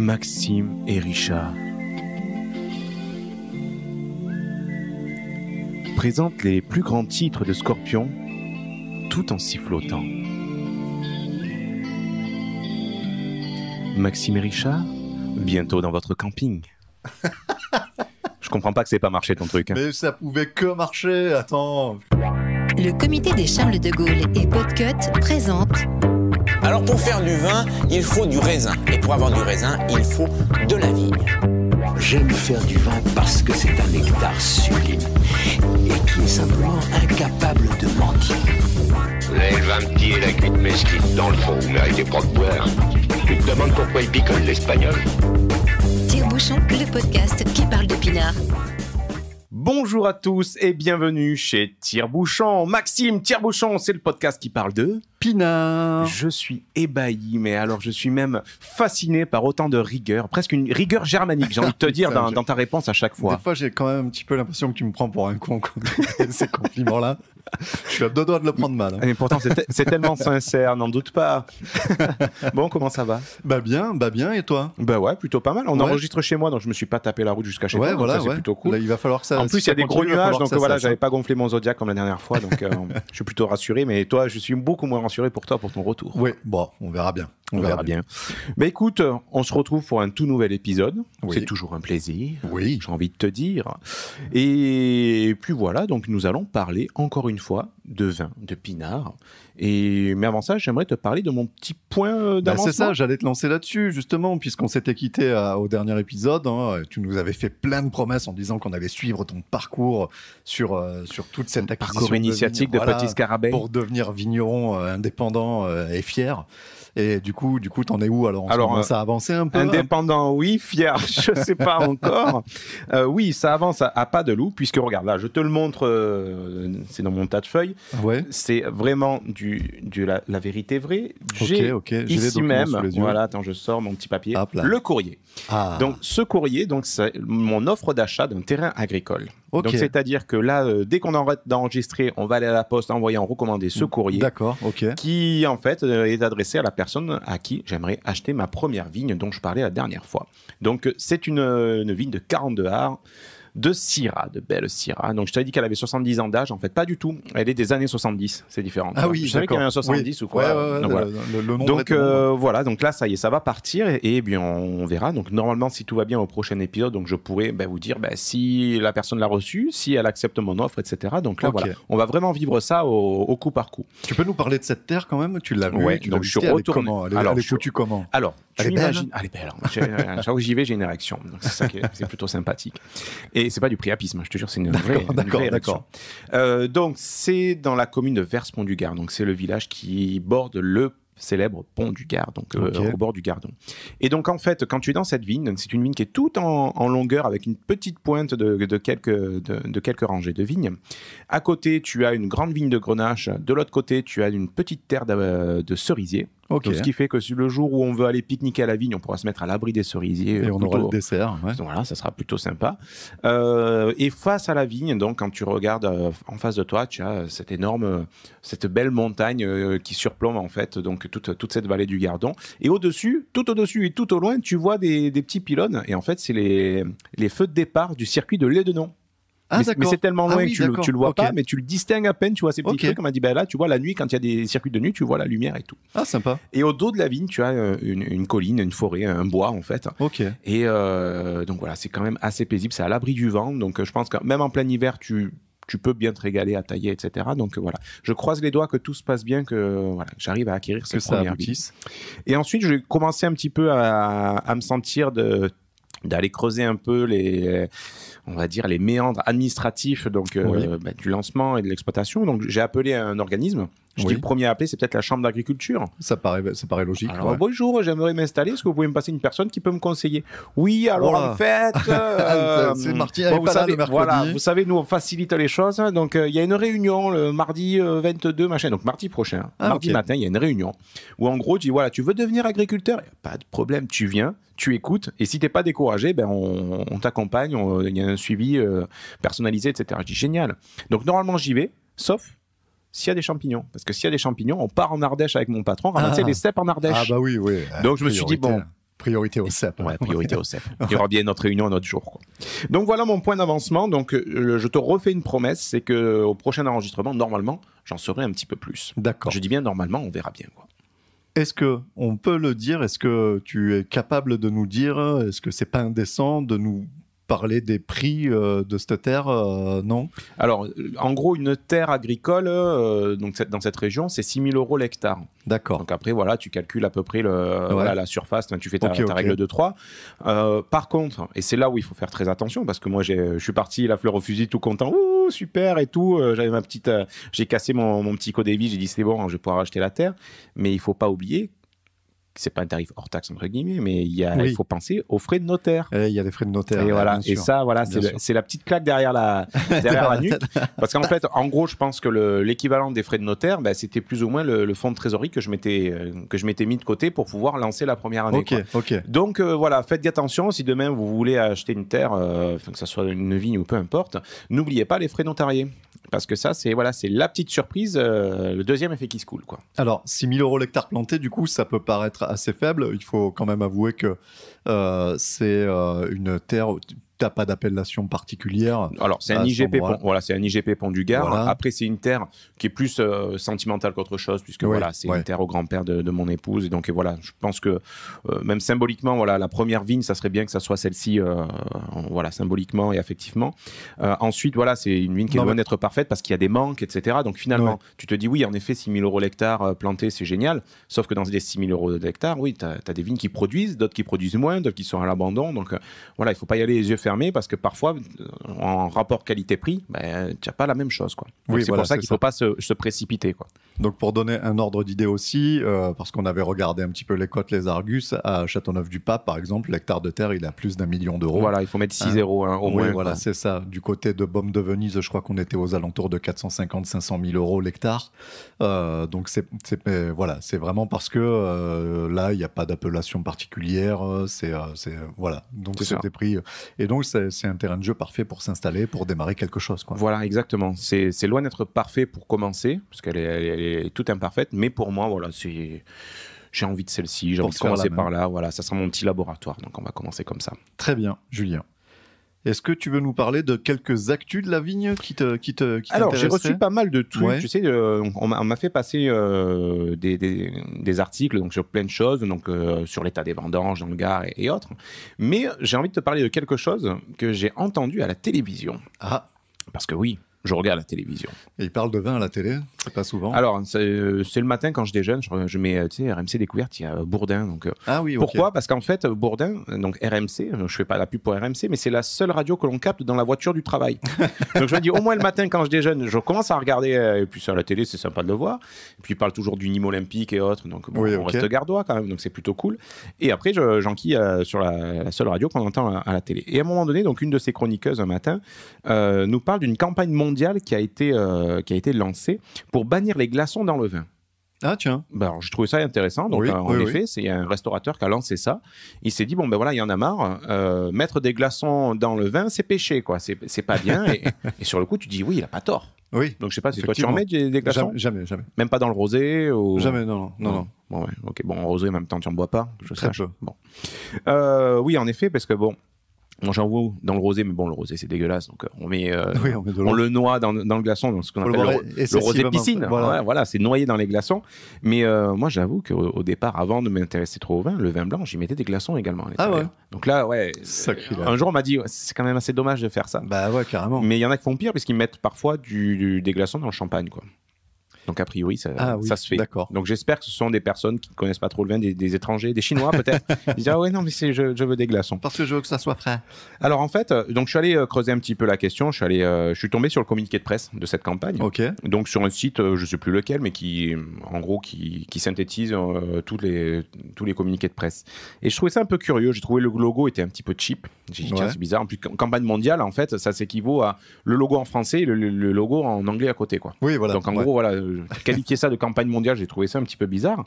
Maxime et Richard présentent les plus grands titres de Scorpion tout en sifflotant. Maxime et Richard, bientôt dans votre camping. Je comprends pas que c'est pas marché ton truc. Hein. Mais ça pouvait que marcher, attends. Le comité des Charles de Gaulle et Podcut présente alors pour faire du vin, il faut du raisin. Et pour avoir du raisin, il faut de la vigne. J'aime faire du vin parce que c'est un nectar sublime et qui est simplement incapable de mentir. Les un petit et la cuite mesquite dans le fond, vous méritez pas de boire. Tu te demandes pourquoi il picole l'espagnol Tire-bouchon, le podcast qui parle de pinard. Bonjour à tous et bienvenue chez Tire-bouchon. Maxime, Tire-bouchon, c'est le podcast qui parle de Pina Je suis ébahi, mais alors je suis même fasciné par autant de rigueur, presque une rigueur germanique, j'ai envie de te ah, dire, dans, ta réponse à chaque fois. Des fois, j'ai quand même un petit peu l'impression que tu me prends pour un con, ces compliments-là. Je suis à deux doigts de le prendre mal. Hein. Mais pourtant, c'est tellement sincère, n'en doute pas. bon, comment ça va Bah bien, bah bien, et toi Bah ouais, plutôt pas mal. On enregistre chez moi, donc je me suis pas tapé la route jusqu'à chez ouais, toi, voilà, c'est plutôt cool. il va falloir que ça. En plus, il y a des gros nuages, donc voilà, j'avais pas gonflé mon Zodiac comme la dernière fois, donc euh, je suis plutôt rassuré. Mais toi, je suis beaucoup moins rassuré pour toi pour ton retour. Oui, bon, on verra bien. On, verra, bien. Mais bah, écoute, on se retrouve pour un tout nouvel épisode. C'est toujours un plaisir. Oui. J'ai envie de te dire. Et puis voilà, donc nous allons parler encore une fois de vin, de pinard. Et mais avant ça, j'aimerais te parler de mon petit point euh, bah, d'avancement. c'est ça, j'allais te lancer là-dessus justement, puisqu'on s'était quitté euh, au dernier épisode. Hein, tu nous avais fait plein de promesses en disant qu'on allait suivre ton parcours sur euh, sur toute cette acquisition parcours initiatique de, Petit Scarabée pour devenir vigneron indépendant et fier. Et du coup, du coup, t'en es où alors Alors, euh, ça a avancé un peu. Indépendant, oui. Fier, je sais pas encore. Euh, oui, ça avance à, pas de loup, puisque regarde là, je te le montre. Euh, c'est dans mon tas de feuilles. Ouais. C'est vraiment du, du la, vérité vraie. J'ai ici même. Voilà, attends, je sors mon petit papier. le courrier. Ah. Donc, ce courrier, donc c'est mon offre d'achat d'un terrain agricole. Donc, c'est-à-dire que là, dès qu'on arrête d'enregistrer, on va aller à la poste envoyer en recommandé ce mm, courrier. D'accord. Ok. Qui en fait est adressé à la personne à qui j'aimerais acheter ma première vigne dont je parlais la dernière fois. Donc euh, c'est euh, une, vigne de 42 ha de Syrah, de belle Syrah. Donc je t'avais dit qu'elle avait 70 ans d'âge, en fait pas du tout. Elle est des années 70, c'est différent. Ah oui, je savais qu'elle avait 70 ou quoi. donc, euh, voilà. donc là ça y est, ça va partir et, bien on, verra. Donc normalement si tout va bien au prochain épisode, donc je pourrais ben, vous dire ben, si la personne l'a reçue, si elle accepte mon offre, etc. Donc là on va vraiment vivre ça au, coup par coup. Tu peux nous parler de cette terre quand même Tu l'as vu tu l'as je suis retourné. Comment alors, je... comment Alors, hein elle est belle. elle hein. euh, j'y vais, j'ai une réaction. c'est ça qui est, plutôt sympathique. Et c'est pas du priapisme, hein, je te jure, c'est une vraie. D'accord, d'accord. Euh, donc, c'est dans la commune de pont du Gard. Donc, c'est le village qui borde le célèbre pont du Gard, donc euh, au bord du Gardon. Et donc en fait, quand tu es dans cette vigne, c'est une vigne qui est toute en, longueur avec une petite pointe de, quelques, rangées de vignes. À côté, tu as une grande vigne de grenache. De l'autre côté, tu as une petite terre de euh, cerisier. Donc, ce qui fait que le jour où on veut aller pique-niquer à la vigne, on pourra se mettre à l'abri des cerisiers. Et on aura le dessert. voilà, ça sera plutôt sympa. Euh, et face à la vigne, donc quand tu regardes euh, en face de toi, tu as euh, cette énorme, cette belle montagne qui surplombe en fait donc toute, toute cette vallée du Gardon. Et au-dessus, tout au-dessus et tout au loin, tu vois des, petits pylônes. Et en fait, c'est les, les feux de départ du circuit de Lédenon. Ah, mais c'est tellement ah loin que tu, tu le, vois pas, mais tu le distingues à peine, tu vois ces petits trucs. On m'a dit, ben là, tu vois la nuit, quand il y a des circuits de nuit, tu vois la lumière et tout. Ah, sympa. Et au dos de la vigne, tu as euh, une, colline, une forêt, un bois, en fait. Ok. Et euh, donc voilà, c'est quand même assez paisible, c'est à l'abri du vent. Donc euh, je pense que même en plein hiver, tu, tu peux bien te régaler à tailler, etc. Donc voilà, je croise les doigts que tout se passe bien, que voilà, j'arrive à acquérir que ça Et ensuite, vais commencé un petit peu à, à me sentir de d'aller creuser un peu les on va dire les méandres administratifs donc euh, bah, du lancement et de l'exploitation donc j'ai appelé un organisme je dis le premier à appeler, c'est peut-être la chambre d'agriculture. Ça paraît, logique. bonjour, j'aimerais m'installer. Est-ce que vous pouvez me passer une personne qui peut me conseiller Oui, alors en fait. Euh, c'est hum, Martin vous savez, vous savez, nous, on facilite les choses. Hein. Donc, euh, il y a une réunion le mardi 22, euh, machin. Donc, mardi prochain. Ah, mardi matin, il y a une réunion où, en gros, tu dis voilà, tu veux devenir agriculteur Pas de problème, tu viens, tu écoutes. Et si t'es pas découragé, ben, on, on t'accompagne. Il y a un suivi personnalisé, etc. Je dis génial. Donc, normalement, j'y vais, sauf s'il y a des champignons. Parce que s'il y a des champignons, on part en Ardèche avec mon patron, ramasser ah. les cèpes en Ardèche. Ah bah oui, oui. Donc je me suis dit, bon... Priorité au cèpes. Ouais, priorité au CEP. Il y aura bien notre réunion un autre jour. Donc voilà mon point d'avancement. Donc euh, je te refais une promesse, c'est que au prochain enregistrement, normalement, j'en saurai un petit peu plus. D'accord. Je dis bien normalement, on verra bien. Quoi. Est-ce que on peut le dire Est-ce que tu es capable de nous dire Est-ce que c'est pas indécent de nous parler des prix euh, de cette terre, euh, non Alors, en gros, une terre agricole euh, donc dans cette région, c'est 6 000 euros l'hectare. D'accord. Donc après, voilà, tu calcules à peu près la surface, tu fais ta, règle de 3. par contre, et c'est là où il faut faire très attention, parce que moi, je suis parti la fleur au fusil tout content, ouh, super et tout, j'avais ma petite, j'ai cassé mon, mon petit codévis, j'ai dit c'est bon, hein, je vais pouvoir acheter la terre, mais il faut pas oublier c'est pas un tarif hors taxe entre guillemets, mais il, il faut penser aux frais de notaire. Et eh, il y a des frais de notaire. Et voilà. Et ça, voilà, c'est la petite claque derrière la derrière la nuque. Parce qu'en fait, en gros, je pense que l'équivalent des frais de notaire, bah, c'était plus ou moins le, fonds de trésorerie que je m'étais euh, que je m'étais mis de côté pour pouvoir lancer la première année. Donc euh, voilà, faites attention si demain vous voulez acheter une terre, euh, que ce soit une vigne ou peu importe, n'oubliez pas les frais notariés. Parce que ça, c'est voilà, c'est la petite surprise, euh, le deuxième effet qui se coule. Quoi. Alors, 000 euros l'hectare planté, du coup, ça peut paraître assez faible. Il faut quand même avouer que euh, c'est euh, une terre t'as pas d'appellation particulière. Alors c'est un IGP, pont, voilà, c'est un IGP Pont du Gard. Après c'est une terre qui est plus euh, sentimentale qu'autre chose puisque voilà, c'est une terre au grand-père de, mon épouse et donc voilà, je pense que euh, même symboliquement voilà, la première vigne, ça serait bien que ça soit celle-ci euh, voilà, symboliquement et affectivement. ensuite voilà, c'est une vigne qui est loin d'être parfaite parce qu'il y a des manques etc. Donc finalement, tu te dis oui, en effet 6 000 euros l'hectare planté, c'est génial, sauf que dans 6 000 euros l'hectare, oui, tu as, des vignes qui produisent, d'autres qui produisent moins, d'autres qui sont à l'abandon. Donc voilà, il faut pas y aller les yeux fermés parce que parfois, en rapport qualité-prix, ben, tu a pas la même chose. Quoi. oui, c'est pour ça qu'il ne faut pas se, précipiter. Quoi. Donc pour donner un ordre d'idée aussi, euh, parce qu'on avait regardé un petit peu les côtes, les Argus, à Châteauneuf-du-Pape, par exemple, l'hectare de terre, il a plus d'un million d'euros. Voilà, il faut mettre 6 euros hein hein, au oui, moins. voilà, c'est ça. Du côté de Baume de Venise, je crois qu'on était aux alentours de 450-500 000 euros l'hectare. Euh, donc c'est voilà, c'est vraiment parce que euh, là, il n'y a pas d'appellation particulière. C'est voilà, donc c'est des prix. Et donc c'est un terrain de jeu parfait pour s'installer, pour démarrer quelque chose. Quoi. Voilà, exactement. C'est loin d'être parfait pour commencer, parce qu'elle est, toute imparfaite, mais pour moi, voilà, c'est j'ai envie de celle-ci, j'ai envie de commencer par là, voilà, ça sera mon petit laboratoire, donc on va commencer comme ça. Très bien, Julien. Est-ce que tu veux nous parler de quelques actus de la vigne qui te qui te qui Alors j'ai reçu pas mal de tweets. Tu sais, euh, on, m'a fait passer euh, des, des, articles donc sur plein de choses, donc euh, sur l'état des vendanges dans le Gard et autres. Mais j'ai envie de te parler de quelque chose que j'ai entendu à la télévision. Ah. Parce que oui, je regarde la télévision. Et il parle de vin à la télé pas souvent Alors, euh, c'est le matin quand je déjeune, je, mets euh, RMC Découverte, il y a euh, Bourdin. Donc, ah oui, Pourquoi Parce qu'en fait, Bourdin, donc RMC, je fais pas la pub pour RMC, mais c'est la seule radio que l'on capte dans la voiture du travail. donc je me dis, au moins le matin quand je déjeune, je commence à regarder, et puis sur la télé, c'est sympa de le voir. Et puis il parle toujours du Nîmes Olympique et autres, donc on reste gardois quand même, donc c'est plutôt cool. Et après, j'enquille sur la, seule radio qu'on entend à, la télé. Et à un moment donné, donc une de ces chroniqueuses un matin nous parle d'une campagne mondiale qui a été, euh, qui a été lancée pour bannir les glaçons dans le vin. Ah tiens. Ben alors, je trouvais ça intéressant. Donc euh, en effet, c'est un restaurateur qui a lancé ça. Il s'est dit bon ben voilà, il y en a marre. Euh, mettre des glaçons dans le vin, c'est péché quoi. C'est pas bien. et, sur le coup, tu dis oui, il a pas tort. Oui. Donc je sais pas si toi tu en mets des, glaçons. Jamais, jamais, Même pas dans le rosé ou... Jamais, non, non, non. Bon ok. Bon, rosé, en même temps, tu en bois pas. Je Très Bon. oui, en effet, parce que bon, on j'en vois dans le rosé, mais bon, le rosé c'est dégueulasse, donc euh, on met, euh, on, le noie dans, dans le glaçon, donc ce qu'on appelle le, rosé piscine. Voilà, c'est noyé dans les glaçons. Mais euh, moi, j'avoue qu'au au départ, avant de m'intéresser trop au vin, le vin blanc, j'y mettais des glaçons également. Ah donc là, ouais. Un jour, on m'a dit, c'est quand même assez dommage de faire ça. Bah ouais, carrément. Mais il y en a qui font pire, puisqu'ils mettent parfois du, des glaçons dans le champagne, quoi. Donc, a priori, ça, ah se fait. Donc, j'espère que ce sont des personnes qui ne connaissent pas trop le vin, des, étrangers, des Chinois peut-être. Ils disent Ah ouais, non, mais je, je, veux des glaçons. Parce que je veux que ça soit frais. Alors, en fait, euh, donc, je suis allé euh, creuser un petit peu la question. Je suis, euh, je suis tombé sur le communiqué de presse de cette campagne. Donc, sur un site, je ne sais plus lequel, mais qui, en gros, qui, synthétise les, tous les communiqués de presse. Et je trouvais ça un peu curieux. J'ai trouvé le logo était un petit peu cheap. J'ai dit, tiens, c'est bizarre. En plus, campagne mondiale, en fait, ça s'équivaut à le logo en français et le, logo en anglais à côté. Quoi. Oui, voilà. Donc, en gros, voilà, qualifier ça de campagne mondiale, j'ai trouvé ça un petit peu bizarre.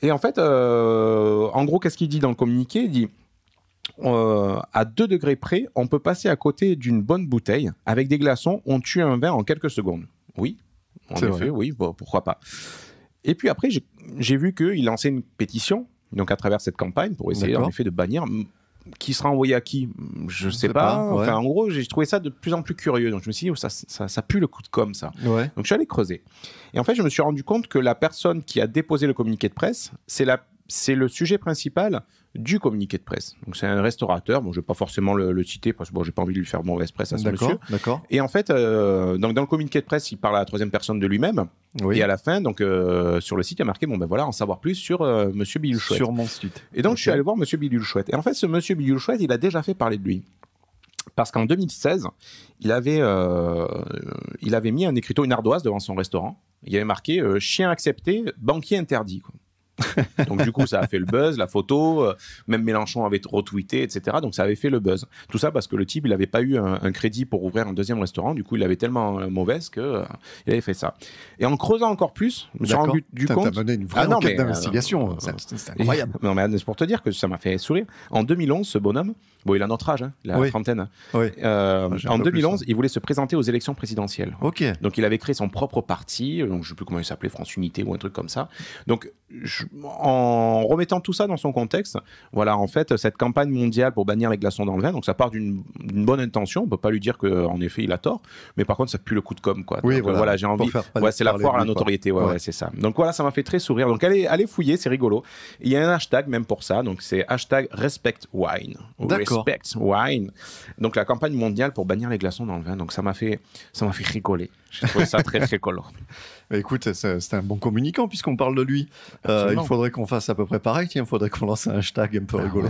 Et en fait, euh, en gros, qu'est-ce qu'il dit dans le communiqué Il dit euh, à 2 degrés près, on peut passer à côté d'une bonne bouteille. Avec des glaçons, on tue un verre en quelques secondes. Oui, en effet, oui, pourquoi pas. Et puis après, j'ai vu qu'il lançait une pétition, donc à travers cette campagne, pour essayer en effet de bannir qui sera envoyé à qui Je ne sais pas. Enfin, en gros, j'ai trouvé ça de plus en plus curieux. Donc, je me suis dit, oh, ça, pue le coup de com, ça. Donc, je suis allé creuser. Et en fait, je me suis rendu compte que la personne qui a déposé le communiqué de presse, c'est la c'est le sujet principal du communiqué de presse. Donc c'est un restaurateur, bon je vais pas forcément le, citer parce que bon j'ai pas envie de lui faire mauvaise presse à ce monsieur. D'accord. Et en fait euh, donc dans le communiqué de presse, il parle à la troisième personne de lui-même. Et à la fin donc euh, sur le site il y a marqué bon ben voilà en savoir plus sur euh, monsieur Sur mon site. Et donc je suis allé voir monsieur Bidule Et en fait ce monsieur Bill il a déjà fait parler de lui. Parce qu'en 2016, il avait, il avait mis un écriteau, une ardoise devant son restaurant. Il y avait marqué Chien accepté, banquier interdit. Donc du coup, ça a fait le buzz, la photo, euh, même Mélenchon avait retweeté, etc. Donc ça avait fait le buzz. Tout ça parce que le type, il n'avait pas eu un, crédit pour ouvrir un deuxième restaurant, du coup, il avait tellement euh, mauvaise que euh, il avait fait ça. Et en creusant encore plus, je me suis rendu du compte... une vraie ah enquête d'investigation, c'est incroyable. non mais c'est pour te dire que ça m'a fait sourire. En 2011, ce bonhomme, bon il a notre âge, hein, la trentaine, ah, en 2011, hein. il voulait se présenter aux élections présidentielles. Ok. Donc il avait créé son propre parti, donc je ne sais plus comment il s'appelait, France Unité ou un truc comme ça. Donc je en remettant tout ça dans son contexte, voilà, en fait, cette campagne mondiale pour bannir les glaçons dans le vin, donc ça part d'une bonne intention, on peut pas lui dire qu'en effet il a tort, mais par contre ça pue le coup de com, quoi. voilà, j'ai envie. c'est la foire à la notoriété, ouais, c'est ça. Donc voilà, ça m'a fait très sourire. Donc allez, allez fouiller, c'est rigolo. Il y a un hashtag même pour ça, donc c'est hashtag respect wine. Respect wine. Donc la campagne mondiale pour bannir les glaçons dans le vin, donc ça m'a fait, ça m'a fait rigoler. J'ai trouvé ça très très bah, Écoute, c'est un bon communicant puisqu'on parle de lui. Euh, il faudrait qu'on fasse à peu près pareil. Tiens, il faudrait qu'on lance un hashtag un peu ben rigolo.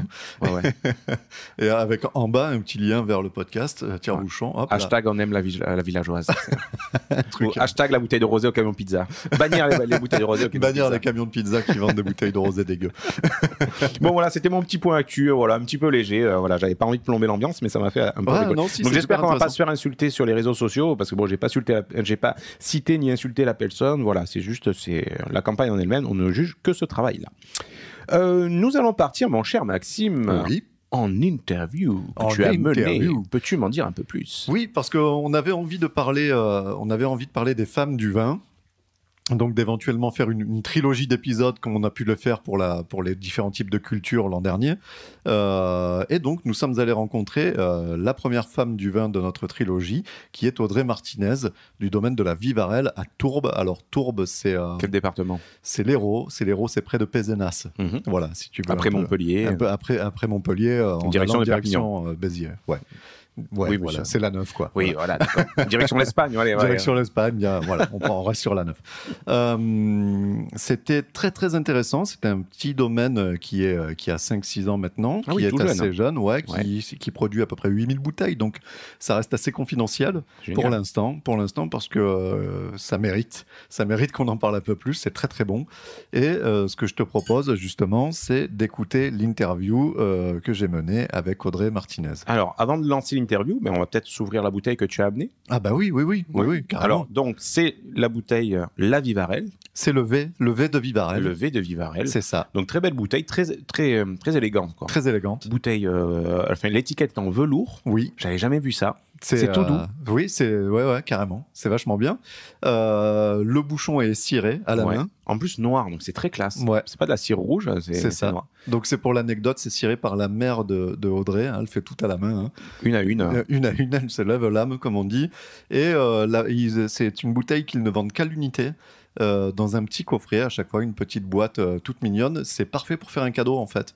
Et avec en bas un petit lien vers le podcast. Euh, tiens, bouchon. Hop, hashtag on aime la, la villageoise. Truc, hein. hashtag la bouteille de rosé au camion pizza. Bannir les, bouteilles de rosé au camion Bannir les camions de pizza qui vendent des bouteilles de rosé dégueu. bon voilà, c'était mon petit point actu. Euh, voilà, un petit peu léger. voilà, j'avais pas envie de plomber l'ambiance, mais ça m'a fait un peu. Donc j'espère qu'on va pas se faire insulter sur les réseaux sociaux parce que bon, j'ai pas insulté la euh, j'ai pas cité ni insulté la personne. Voilà, c'est juste c'est la campagne en elle-même. On ne juge que ce travail-là. Euh, nous allons partir, mon cher Maxime. en interview que tu as menée. Peux-tu m'en dire un peu plus Oui, parce qu'on avait envie de parler, euh, on avait envie de parler des femmes du vin donc d'éventuellement faire une, trilogie d'épisodes comme on a pu le faire pour, la, pour les différents types de cultures l'an dernier. Euh, et donc nous sommes allés rencontrer euh, la première femme du vin de notre trilogie, qui est Audrey Martinez du domaine de la Vivarelle à Tourbe Alors Tourbe c'est... Euh, Quel département C'est l'Hérault, c'est l'Hérault, c'est près de Pézenas. Mhm. Voilà, si tu veux. Après Montpellier. Peu, après, après Montpellier, en direction, de direction Béziers. Ouais oui, voilà, c'est la 9, quoi. Oui, voilà, Direction l'Espagne, Direction l'Espagne, voilà, on, reste sur la 9. Euh, c'était très, très intéressant. C'était un petit domaine euh, qui, est, euh, qui a 5-6 ans maintenant, ah qui est assez hein. jeune, ouais, Qui, produit à peu près 8000 bouteilles. Donc, ça reste assez confidentiel pour l'instant, pour l'instant, parce que ça mérite. Ça mérite qu'on en parle un peu plus. C'est très, très bon. Et ce que je te propose, justement, c'est d'écouter l'interview que j'ai menée avec Audrey Martinez. Alors, avant de lancer interview, mais on va peut-être s'ouvrir la bouteille que tu as amenée. Ah bah oui, oui, oui, oui, oui Alors donc c'est la bouteille euh, La Vivarelle. C'est le V, le V de Vivarel. Le V de Vivarel. C'est ça. Donc très belle bouteille, très très euh, très élégante Très élégante. Bouteille, euh, enfin l'étiquette en velours. Oui. J'avais jamais vu ça. C'est tout doux. Euh, oui, c'est ouais, ouais, carrément. C'est vachement bien. Euh, le bouchon est ciré à la main. En plus noir, donc c'est très classe. Ouais. C'est pas de la cire rouge, c'est ça. Noir. Donc c'est pour l'anecdote, c'est ciré par la mère de, Audrey. Hein. elle fait tout à la main. Hein. Une à une. Euh, une à une, elle se lève l'âme, comme on dit. Et c'est une bouteille qu'ils ne vendent qu'à l'unité. dans un petit coffret, à chaque fois une petite boîte toute mignonne. C'est parfait pour faire un cadeau en fait.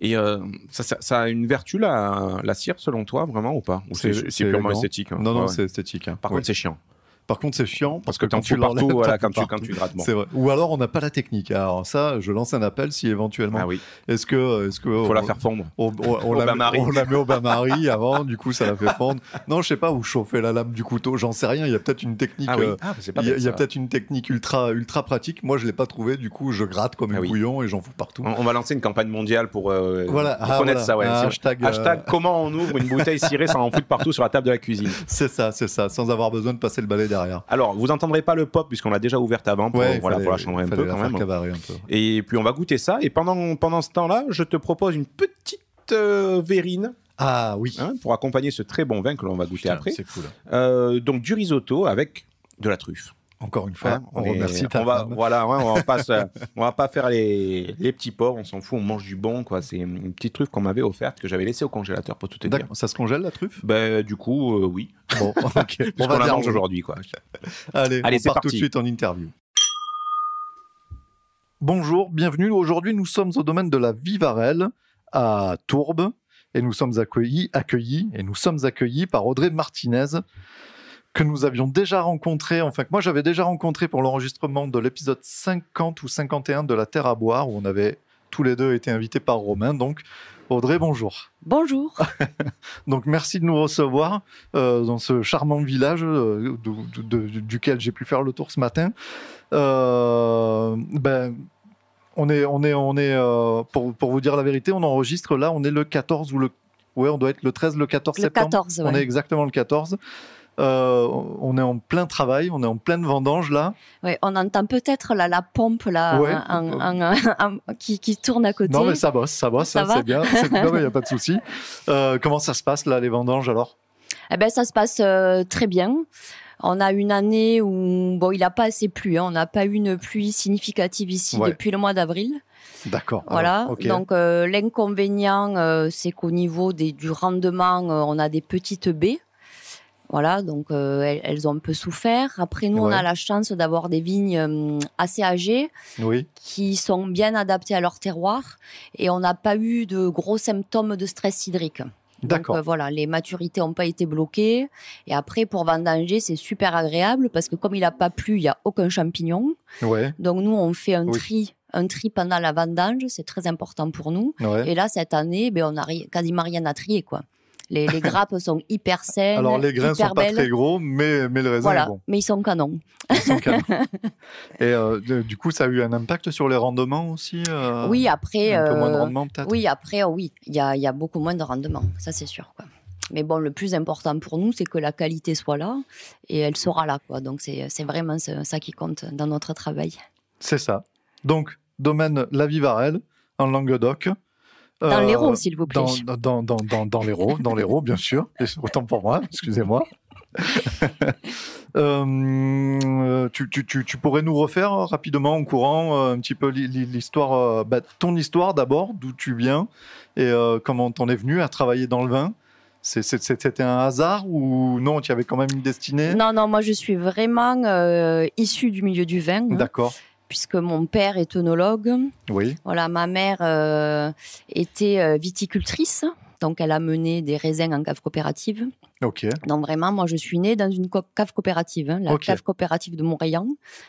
Et euh, ça, a une vertu, la, la cire, selon toi, vraiment ou pas Ou c'est purement esthétique hein? Non, non, c'est esthétique. Hein. Par contre, c'est chiant. Par contre, c'est chiant parce, que, quand tu partout, quand, tu, quand tu grattes. C'est vrai. Ou alors, on n'a pas la technique. Alors ça, je lance un appel si éventuellement. Ah oui. Est-ce que, est-ce que faut la faire fondre On, la, met, on la met au bain-marie avant, du coup, ça la fait fondre. Non, je sais pas où chauffer la lame du couteau. J'en sais rien. Il y a peut-être une technique. Ah oui. Euh, ah, il y a, peut-être une technique ultra ultra pratique. Moi, je l'ai pas trouvé. Du coup, je gratte comme ah un bouillon et j'en fous partout. On, va lancer une campagne mondiale pour, euh, ah, connaître ça. hashtag, euh, hashtag, comment on ouvre une bouteille cirée sans en foutre partout sur la table de la cuisine. C'est ça, c'est ça, sans avoir besoin de passer le balai alors, vous entendrez pas le pop puisqu'on l'a déjà ouverte avant pour, voilà, pour la changer un peu quand même. Et puis on va goûter ça. Et pendant, pendant ce temps-là, je te propose une petite euh, verrine. Ah oui. Hein, pour accompagner ce très bon vin que l'on va goûter après. C'est cool. Euh, donc du risotto avec de la truffe. Encore une fois, on va, Voilà, on pas, on va pas faire les, petits porcs, on s'en fout, on mange du bon, quoi. C'est une petite truffe qu'on m'avait offerte que j'avais laissée au congélateur pour tout te dire. Ça se congèle la truffe Ben du coup, euh, oui. Bon, on va la mange aujourd'hui, quoi. Allez, on part tout de suite en interview. Bonjour, bienvenue. Aujourd'hui, nous sommes au domaine de la Vivarelle à Tourbes et nous sommes accueillis, accueillis et nous sommes accueillis par Audrey Martinez que nous avions déjà rencontré, enfin que moi j'avais déjà rencontré pour l'enregistrement de l'épisode 50 ou 51 de La Terre à boire, où on avait tous les deux été invités par Romain. Donc Audrey, bonjour. Bonjour. donc merci de nous recevoir euh, dans ce charmant village euh, duquel j'ai pu faire le tour ce matin. Euh, ben, on est, on est, on est pour, pour, vous dire la vérité, on enregistre là, on est le 14 ou le... Ouais, on doit être le 13, le 14 septembre. On est exactement le 14. Euh, on est en plein travail, on est en pleine vendange là. Oui, on entend peut-être la, pompe là qui, tourne à côté. Non mais ça bosse, ça bosse, hein, c'est bien. il n'y a pas de souci. Euh, comment ça se passe là les vendanges alors Eh ben ça se passe euh, très bien. On a une année où bon, il n'a pas assez plu. Hein. On n'a pas eu une pluie significative ici depuis le mois d'avril. D'accord. Voilà. Donc l'inconvénient, c'est qu'au niveau du rendement, on a des petites baies. Voilà, donc euh, elles, ont un peu souffert. Après, nous, on a la chance d'avoir des vignes euh, assez âgées qui sont bien adaptées à leur terroir et on n'a pas eu de gros symptômes de stress hydrique. D'accord. Euh, voilà, les maturités n'ont pas été bloquées. Et après, pour vendanger, c'est super agréable parce que comme il n'a pas plu, il n'y a aucun champignon. Donc nous, on fait un tri un tri pendant la vendange, c'est très important pour nous. Et là, cette année, ben, on n'a quasiment rien à trier. Quoi. Les, grappes sont hyper saines. Alors les grains sont pas très gros, mais, mais le raisin est bon. Mais ils sont canons. Ils sont canons. Et euh, du coup, ça a eu un impact sur les rendements aussi euh, Oui, après. Un peu moins de euh, rendement peut-être Oui, après, oh oui. Il y a, beaucoup moins de rendements. ça c'est sûr. Quoi. Mais bon, le plus important pour nous, c'est que la qualité soit là et elle sera là. Quoi. Donc, c'est vraiment ça qui compte dans notre travail. C'est ça. Donc, domaine La Vivarelle, en Languedoc, dans euh, l'héros, s'il vous plaît. Dans, dans, dans, dans, dans bien sûr. Autant pour moi, excusez-moi. Euh, tu, tu, tu, tu, pourrais nous refaire euh, rapidement, en courant, un petit peu l'histoire, bah, ton histoire d'abord, d'où tu viens et comment comment t'en es venu à travailler dans le vin. C'était un hasard ou non Tu avais quand même une destinée Non, non, moi je suis vraiment issu issue du milieu du vin. Hein. D'accord puisque mon père est œnologue. Oui. Voilà, ma mère euh, était euh, viticultrice, donc elle a mené des raisins en cave coopérative. Ok. Donc vraiment, moi, je suis née dans une cave coopérative, hein, la cave coopérative de Montréal,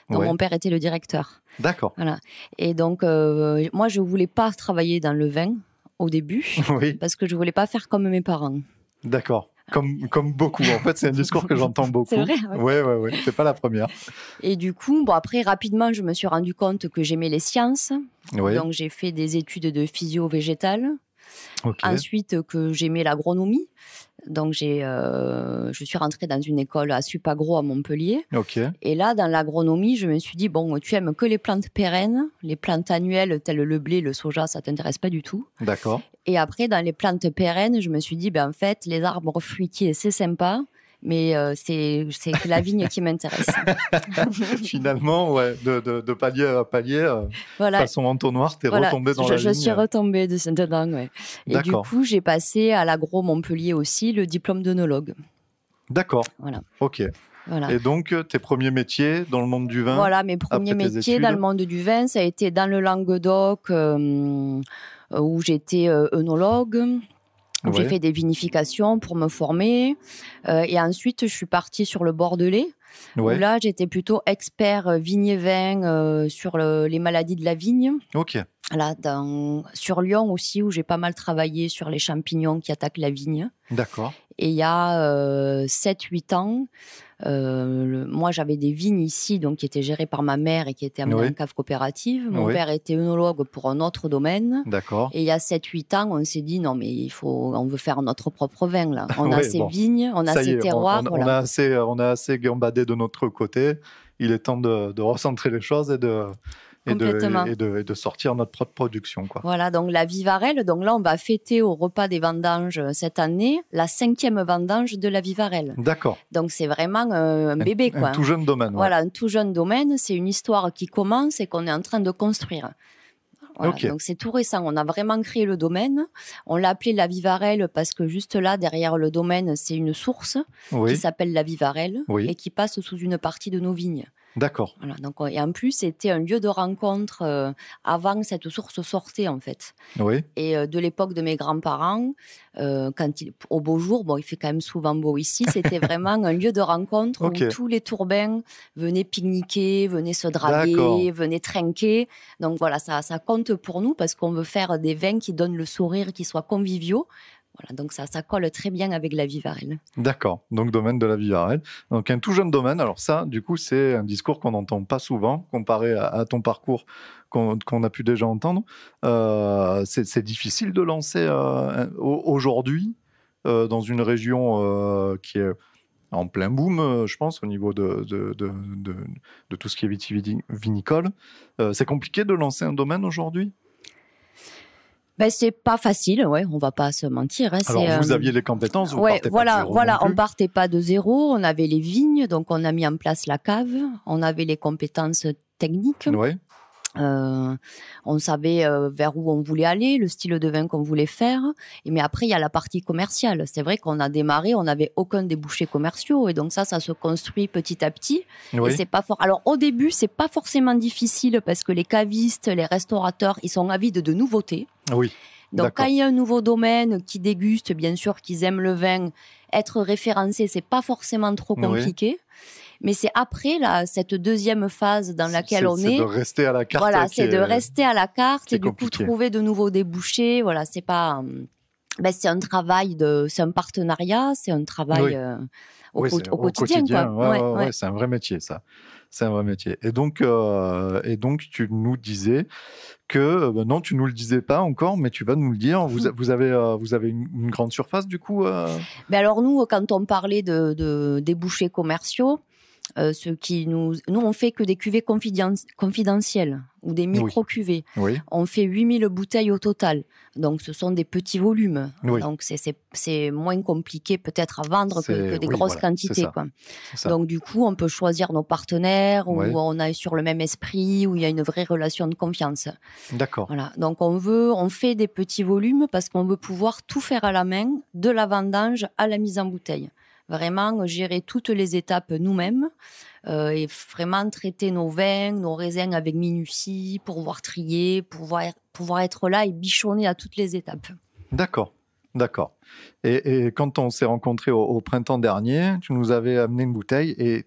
dont mon père était le directeur. D'accord. Voilà. Et donc, euh, moi, je voulais pas travailler dans le vin au début, parce que je voulais pas faire comme mes parents. D'accord comme, beaucoup. En fait, c'est un discours que j'entends beaucoup. C'est vrai. Ouais, ouais, ouais. C'est pas la première. Et du coup, bon, après, rapidement, je me suis rendu compte que j'aimais les sciences. Donc, j'ai fait des études de physio végétale. Ensuite, que j'aimais l'agronomie. Donc, euh, je suis rentrée dans une école à Supagro à Montpellier. Et là, dans l'agronomie, je me suis dit, bon, tu aimes que les plantes pérennes, les plantes annuelles telles le blé, le soja, ça t'intéresse pas du tout. D'accord. Et après, dans les plantes pérennes, je me suis dit, ben, en fait, les arbres fruitiers, c'est sympa mais euh, c'est la vigne qui m'intéresse. Finalement, ouais, de, palier à palier, euh, façon entonnoir, t'es es retombée dans je, la je vigne. Je suis retombée de, dedans, ouais. Et du coup, j'ai passé à l'agro Montpellier aussi le diplôme d'onologue. D'accord. Voilà. Ok. Voilà. Et donc, euh, tes premiers métiers dans le monde du vin Voilà, mes premiers métiers dans le monde du vin, ça a été dans le Languedoc, où j'étais œnologue j'ai fait des vinifications pour me former. Euh, et ensuite, je suis partie sur le Bordelais. Où là, j'étais plutôt expert euh, vigné euh, sur les maladies de la vigne. Ok. Là, sur Lyon aussi, où j'ai pas mal travaillé sur les champignons qui attaquent la vigne. D'accord. Et il y a 7-8 ans, euh, moi, j'avais des vignes ici, donc qui étaient gérées par ma mère et qui étaient amenées cave coopérative. Mon père était œnologue pour un autre domaine. D'accord. Et il y a 7-8 ans, on s'est dit non, mais il faut, on veut faire notre propre vin là. On a ces vignes, on a ces terroirs. On, a assez, on a assez gambadé de notre côté. Il est temps de, de recentrer les choses et de et de, sortir notre propre production. Quoi. Voilà, donc la Vivarelle, donc là on va fêter au repas des vendanges euh, cette année la cinquième vendange de la Vivarelle. D'accord. Donc c'est vraiment euh, un bébé. Un, quoi. un tout jeune domaine. Voilà, un tout jeune domaine, c'est une histoire qui commence et qu'on est en train de construire. Donc c'est tout récent. On a vraiment créé le domaine. On l'a appelé la Vivarelle parce que juste là, derrière le domaine, c'est une source qui s'appelle la Vivarelle et qui passe sous une partie de nos vignes. D'accord. Voilà, donc, et en plus, c'était un lieu de rencontre euh, avant avant cette source sortait, en fait. Oui. Et euh, de l'époque de mes grands-parents, euh, quand au beau jour, bon, il fait quand même souvent beau ici, c'était vraiment un lieu de rencontre où tous les tourbains venaient pique-niquer, venaient se draguer, venaient trinquer. Donc voilà, ça, ça compte pour nous parce qu'on veut faire des vins qui donnent le sourire, qui soient conviviaux, donc ça, ça colle très bien avec la vivarelle. D'accord, donc domaine de la vivarelle. Donc un tout jeune domaine, alors ça, du coup, c'est un discours qu'on n'entend pas souvent comparé à, ton parcours qu'on a pu déjà entendre. Euh, c'est difficile de lancer euh, aujourd'hui euh, dans une région qui est en plein boom, je pense, au niveau de, de, de tout ce qui est vitivinicole. c'est compliqué de lancer un domaine aujourd'hui ben, c'est pas facile, ouais, on va pas se mentir. Hein, Alors vous euh, aviez les compétences, vous ouais, partez voilà, voilà, on partait pas de zéro, on avait les vignes, donc on a mis en place la cave, on avait les compétences techniques. Euh, on savait euh, vers où on voulait aller, le style de vin qu'on voulait faire. mais après, il y a la partie commerciale. C'est vrai qu'on a démarré, on n'avait aucun débouché commercial. Et donc ça, ça se construit petit à petit. c'est pas fort. Alors au début, c'est pas forcément difficile parce que les cavistes, les restaurateurs, ils sont avides de nouveautés. Donc quand il y a un nouveau domaine qui déguste, bien sûr qu'ils aiment le vin, être référencé, c'est pas forcément trop compliqué. Mais c'est après là, cette deuxième phase dans laquelle on est. C'est de rester à la carte. Voilà, c'est de rester à la carte et du coup trouver de nouveaux débouchés. Voilà, c'est pas. Hum, ben, c'est un travail de, c'est un partenariat, c'est un travail euh, au, quotidien. ouais, c'est un vrai métier ça. C'est un vrai métier. Et donc, euh, et donc tu nous disais que euh, ben non, tu nous le disais pas encore, mais tu vas nous le dire. Vous, avez, vous avez une, grande surface du coup. Mais ben, alors nous, quand on parlait de débouchés commerciaux. Euh, ce qui nous, nous on fait que des cuvées confidentielles ou des micro cuvées. On fait 8000 bouteilles au total. Donc ce sont des petits volumes. Donc c'est moins compliqué peut-être à vendre que, des grosses quantités. Donc du coup on peut choisir nos partenaires où on est sur le même esprit où il y a une vraie relation de confiance. D'accord. Donc on veut, on fait des petits volumes parce qu'on veut pouvoir tout faire à la main, de la vendange à la mise en bouteille vraiment gérer toutes les étapes nous-mêmes euh, et vraiment traiter nos vins, nos raisins avec minutie, pour pouvoir trier, pouvoir, pouvoir être là et bichonner à toutes les étapes. D'accord. D'accord. Et, quand on s'est rencontrés au, printemps dernier, tu nous avais amené une bouteille et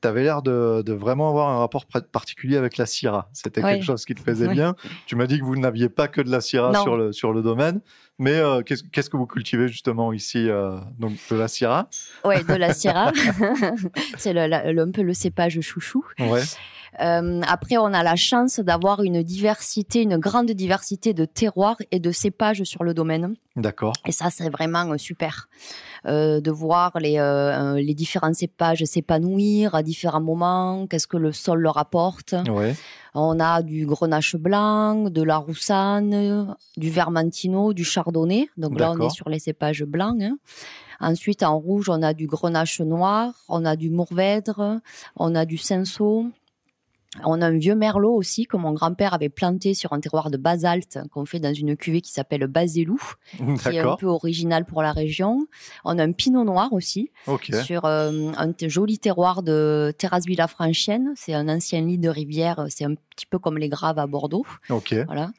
tu avais l'air de, vraiment avoir un rapport particulier avec la Syrah. C'était quelque chose qui te faisait bien. Tu m'as dit que vous n'aviez pas que de la Syrah sur le, domaine, mais euh, qu'est-ce que vous cultivez justement ici euh, Donc de la Syrah Oui, de la Syrah. C'est un peu le cépage chouchou. Ouais. Euh, après, on a la chance d'avoir une diversité, une grande diversité de terroirs et de cépages sur le domaine. D'accord. Et ça, c'est vraiment euh, super euh, de voir les, les différents cépages s'épanouir à différents moments, qu'est-ce que le sol leur apporte. On a du grenache blanc, de la roussane, du vermentino, du chardonnay. Donc là, on est sur les cépages blancs. Hein. Ensuite, en rouge, on a du grenache noir, on a du mourvèdre, on a du cinsault. On a un vieux merlot aussi que mon grand-père avait planté sur un terroir de basalte qu'on fait dans une cuvée qui s'appelle Baselou, qui est un peu original pour la région. On a un pinot noir aussi sur euh, un joli terroir de terrasse villafranchienne. C'est un ancien lit de rivière. C'est un petit peu comme les graves à Bordeaux. Voilà.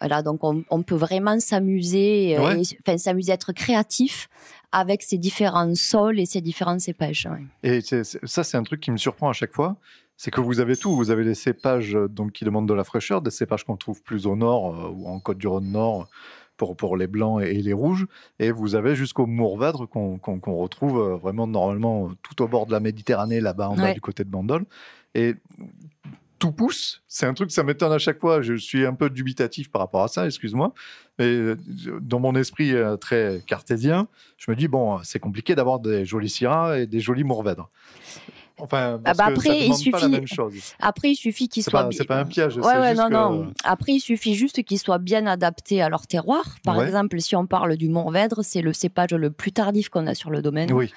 Voilà, donc on, peut vraiment s'amuser, euh, s'amuser être créatif avec ces différents sols et ces différentes cépages. Et ça, c'est un truc qui me surprend à chaque fois, c'est que vous avez tout. Vous avez des cépages euh, donc, qui demandent de la fraîcheur, des cépages qu'on trouve plus au nord euh, ou en Côte-du-Rhône Nord pour, pour les blancs et les rouges. Et vous avez jusqu'au Mourvèdre qu'on retrouve euh, vraiment normalement tout au bord de la Méditerranée, là-bas en du côté de Bandol. Et tout pousse. C'est un truc, ça m'étonne à chaque fois. Je suis un peu dubitatif par rapport à ça, excuse-moi. Mais dans mon esprit très cartésien, je me dis, bon, c'est compliqué d'avoir des jolis syrahs et des jolis Mourvèdres. Enfin, parce ah bah après, il suffit... pas la même chose. Après, il suffit qu'ils soient. C'est pas un piège. Ouais, ouais, non, non. Après, il suffit juste qu'ils soient bien adaptés à leur terroir. Par exemple, si on parle du Mourvèdre, c'est le cépage le plus tardif qu'on a sur le domaine. Oui.